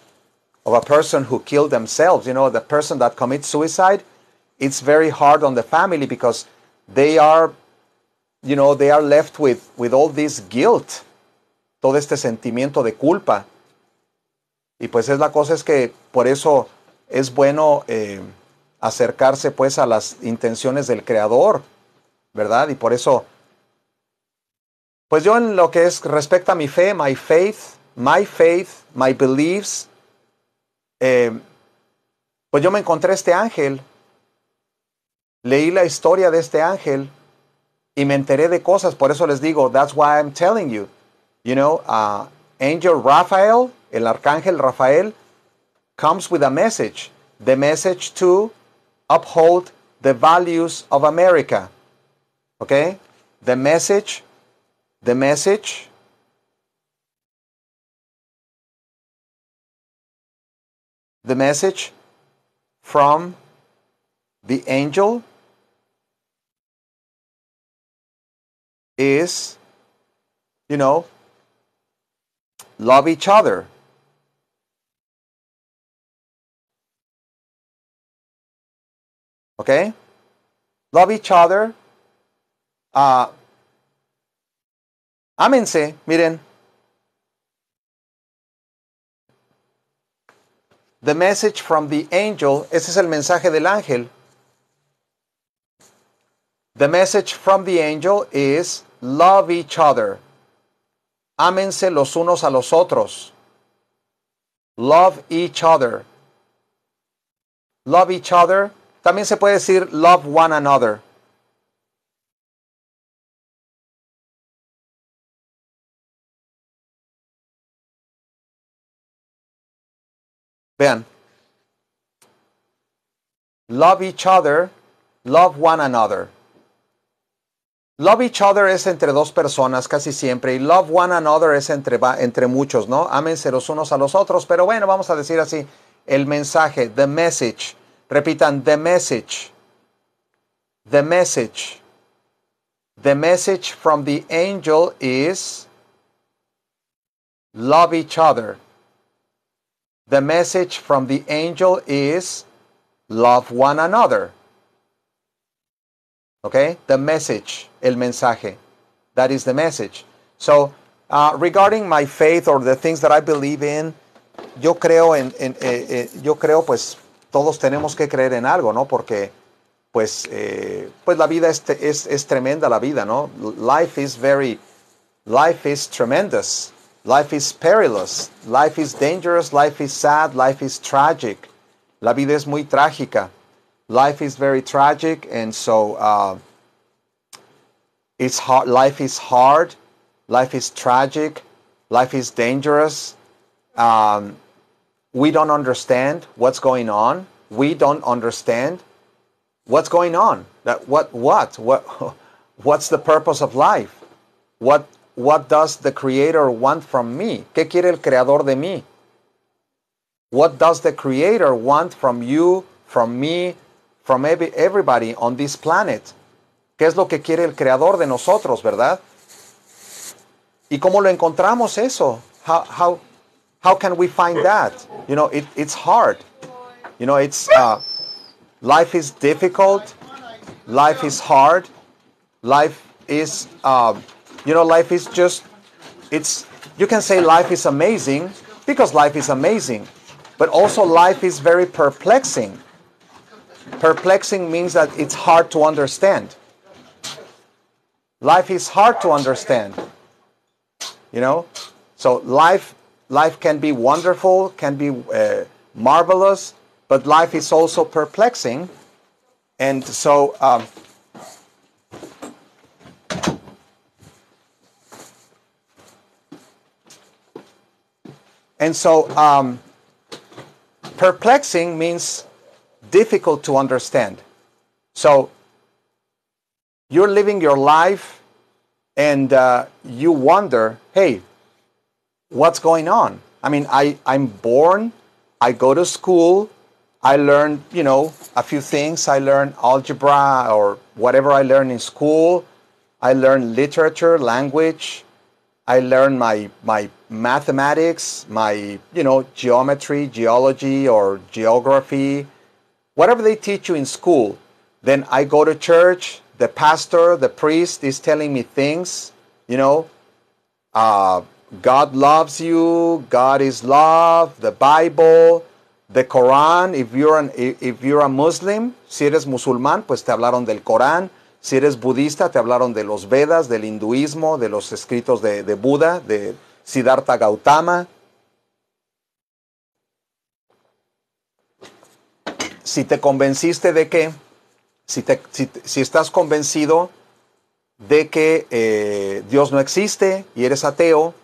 of a person who killed themselves, you know, the person that commits suicide, it's very hard on the family because they are, you know, they are left with, with all this guilt, todo este sentimiento de culpa. Y pues es la cosa es que por eso es bueno eh, acercarse pues a las intenciones del creador, ¿verdad? Y por eso, pues yo en lo que es respecto a mi fe, my faith, my faith, my beliefs, eh, pues yo me encontré este ángel, leí la historia de este ángel y me enteré de cosas. Por eso les digo, that's why I'm telling you. You know, uh, Angel Raphael, el arcángel Rafael, comes with a message. The message to uphold the values of America. Okay? The message, the message the message from the angel is, you know, love each other. Okay? Love each other. Uh, ámense, miren. The message from the angel. Ese es el mensaje del ángel. The message from the angel is love each other. Ámense los unos a los otros. Love each other. Love each other. También se puede decir love one another. Vean. Love each other, love one another. Love each other es entre dos personas casi siempre y love one another es entre, entre muchos, ¿no? Ámense los unos a los otros, pero bueno, vamos a decir así, el mensaje, the message. Repitan, the message. The message. The message from the angel is love each other. The message from the angel is love one another. Okay? The message, el mensaje. That is the message. So, uh, regarding my faith or the things that I believe in, yo creo en, en eh, eh, yo creo pues todos tenemos que creer en algo, ¿no? Porque pues, eh, pues la vida es, es, es tremenda la vida, ¿no? Life is very, life is tremendous. Life is perilous, life is dangerous, life is sad, life is tragic. La vida es muy trágica. Life is very tragic, and so uh, it's hard. Life is hard. Life is tragic. Life is dangerous. Um, we don't understand what's going on. We don't understand what's going on. That what what what what's the purpose of life? What what does the creator want from me? ¿Qué quiere el creador de mí? What does the creator want from you, from me, from everybody on this planet? ¿Qué es lo que quiere el creador de nosotros, verdad? ¿Y cómo lo encontramos eso? How, how, how can we find that? You know, it, it's hard. You know, it's uh, life is difficult. Life is hard. Life is uh, you know, life is just, it's, you can say life is amazing because life is amazing, but also life is very perplexing. Perplexing means that it's hard to understand. Life is hard to understand. You know? So life life can be wonderful, can be uh, marvelous, but life is also perplexing. And so um, And so um, perplexing means difficult to understand. So you're living your life and uh, you wonder, hey, what's going on? I mean, I, I'm born, I go to school, I learn, you know, a few things. I learn algebra or whatever I learn in school. I learn literature, language, I learned my, my mathematics, my, you know, geometry, geology, or geography, whatever they teach you in school. Then I go to church, the pastor, the priest is telling me things, you know, uh, God loves you, God is love, the Bible, the Quran. If you're, an, if you're a Muslim, si eres musulmán, pues te hablaron del Corán. Si eres budista, te hablaron de los Vedas, del hinduismo, de los escritos de, Buda, de Siddhartha Gautama. Si te convenciste de que, si, estás convencido de que eh, Dios no existe y eres ateo,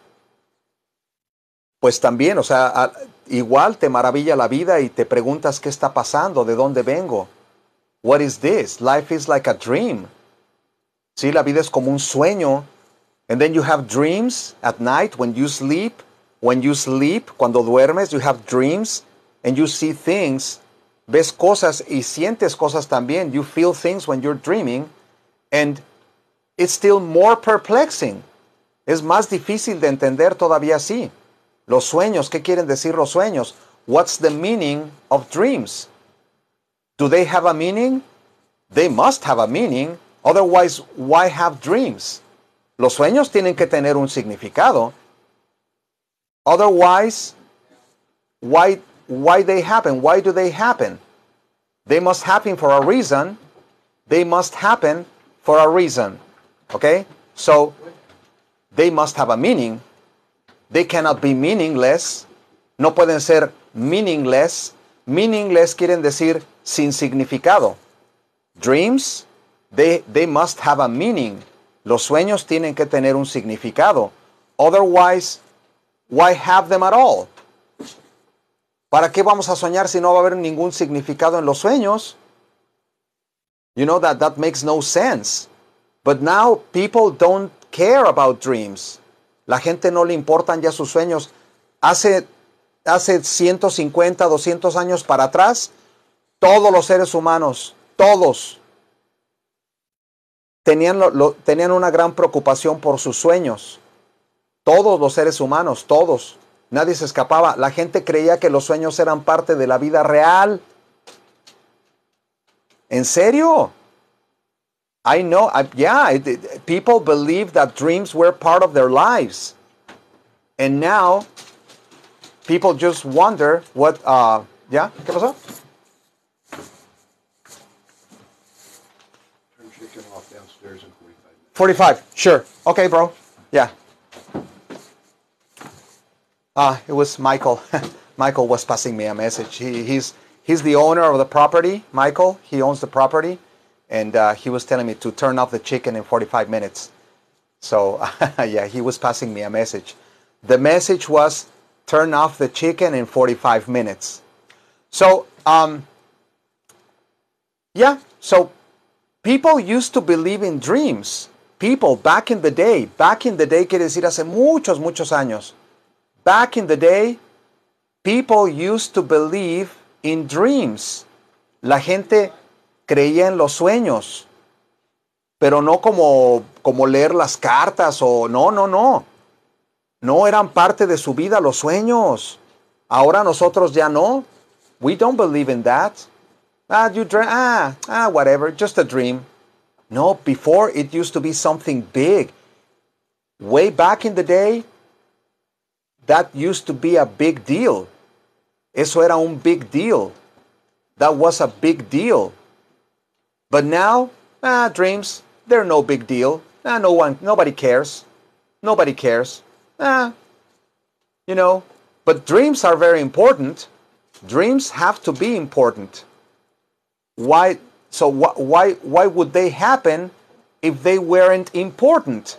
pues también, o sea, igual te maravilla la vida y te preguntas qué está pasando, de dónde vengo. What is this? Life is like a dream. Sí, la vida es como un sueño. And then you have dreams at night when you sleep. When you sleep, cuando duermes, you have dreams and you see things. Ves cosas y sientes cosas también. You feel things when you're dreaming. And it's still more perplexing. Es más difícil de entender todavía así. Los sueños, ¿qué quieren decir los sueños? What's the meaning of dreams? Do they have a meaning? They must have a meaning. Otherwise, why have dreams? Los sueños tienen que tener un significado. Otherwise, why, why they happen? Why do they happen? They must happen for a reason. They must happen for a reason. Okay? So, they must have a meaning. They cannot be meaningless. No pueden ser meaningless. Meaningless quieren decir sin significado. Dreams, they, must have a meaning. Los sueños tienen que tener un significado. Otherwise, why have them at all? ¿Para qué vamos a soñar si no va a haber ningún significado en los sueños? You know that that makes no sense. But now people don't care about dreams. La gente no le importan ya sus sueños. Hace, hace 150, 200 años para atrás, todos los seres humanos, todos, tenían, tenían una gran preocupación por sus sueños. Todos los seres humanos, todos. Nadie se escapaba. La gente creía que los sueños eran parte de la vida real. ¿En serio? I know, yeah, people believed that dreams were part of their lives. And now, people just wonder what, uh, yeah, ¿qué pasó? 45, sure. Okay, bro. Yeah. Ah, it was Michael. Michael was passing me a message. He, he's, he's the owner of the property, Michael. He owns the property. And uh, he was telling me to turn off the chicken in 45 minutes. So, yeah, he was passing me a message. The message was turn off the chicken in 45 minutes. So, um, yeah, so people used to believe in dreams. people back in the day. Back in the day quiere decir hace muchos, muchos años. Back in the day, people used to believe in dreams. La gente creía en los sueños, pero no como, como leer las cartas o no, no, no. No eran parte de su vida los sueños. Ahora nosotros ya no. We don't believe in that. Ah, you dream. Ah, ah, whatever. Just a dream. No, before it used to be something big. Way back in the day, that used to be a big deal. Eso era un big deal. That was a big deal. But now, ah, dreams, they're no big deal. Ah, no one, nobody cares. Nobody cares. Ah, you know, but dreams are very important. Dreams have to be important. Why so wh why, why would they happen if they weren't important?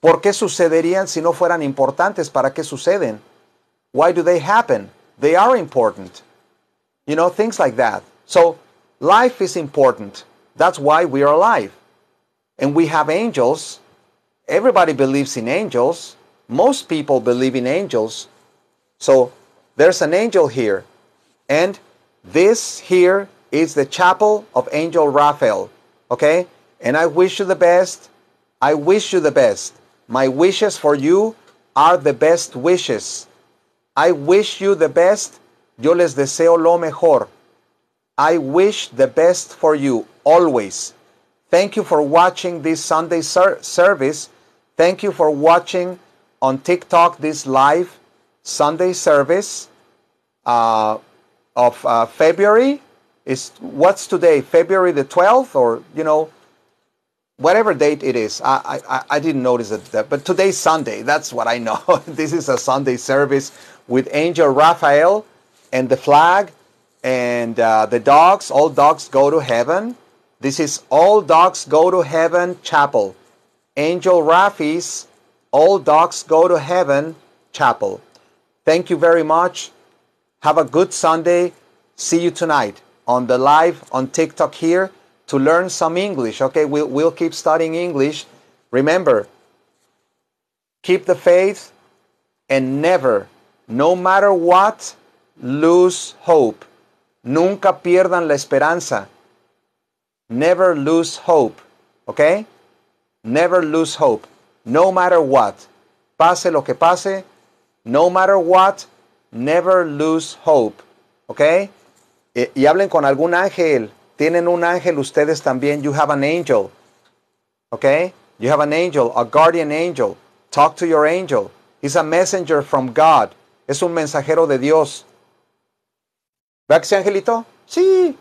¿Por qué sucederían si no fueran importantes? ¿Para qué suceden? Why do they happen? They are important. You know, things like that. So life is important. That's why we are alive. And we have angels. Everybody believes in angels. Most people believe in angels. So there's an angel here. And this here it's the Chapel of Angel Raphael. Okay? And I wish you the best. I wish you the best. My wishes for you are the best wishes. I wish you the best. Yo les deseo lo mejor. I wish the best for you always. Thank you for watching this Sunday ser service. Thank you for watching on TikTok this live Sunday service uh, of uh, February is what's today, February the 12th, or you know, whatever date it is. I I, I didn't notice it, that, but today's Sunday. That's what I know. this is a Sunday service with Angel Raphael and the flag and uh, the dogs. All dogs go to heaven. This is All Dogs Go to Heaven Chapel. Angel Rafi's All Dogs Go to Heaven Chapel. Thank you very much. Have a good Sunday. See you tonight on the live on TikTok here to learn some English. Okay, we'll, we'll keep studying English. Remember, keep the faith and never, no matter what, lose hope. Nunca pierdan la esperanza. Never lose hope. Okay? Never lose hope. No matter what. Pase lo que pase. No matter what. Never lose hope. Okay? y hablen con algún ángel. Tienen un ángel ustedes también. You have an angel. ¿ok? You have an angel, a guardian angel. Talk to your angel. He's a messenger from God. Es un mensajero de Dios. ¿Ve que angelito? Sí.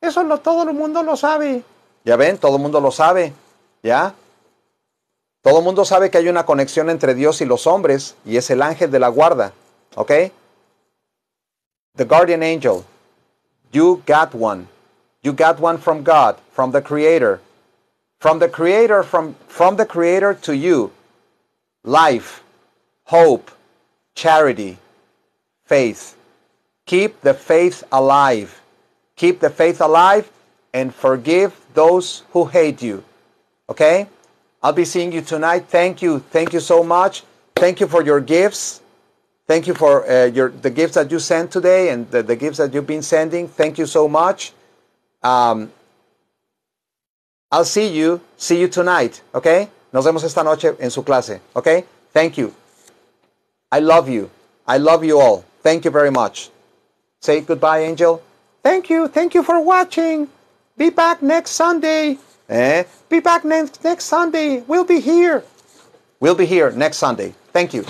Eso lo, todo el mundo lo sabe. Ya ven, todo el mundo lo sabe. ¿Ya? Todo el mundo sabe que hay una conexión entre Dios y los hombres y es el ángel de la guarda. ¿Ok? The guardian angel. You got one. You got one from God, from the Creator. From the Creator, from, from the Creator to you. Life, hope, charity, faith. Keep the faith alive. Keep the faith alive and forgive those who hate you. Okay? I'll be seeing you tonight. Thank you. Thank you so much. Thank you for your gifts. Thank you for uh, your, the gifts that you sent today and the, the, gifts that you've been sending. Thank you so much. Um, I'll see you. See you tonight. Okay? Nos vemos esta noche en su clase. Okay? Thank you. I love you. I love you all. Thank you very much. Say goodbye, Angel. Thank you. Thank you for watching. Be back next Sunday. Eh? Be back next, next Sunday. We'll be here. We'll be here next Sunday. Thank you.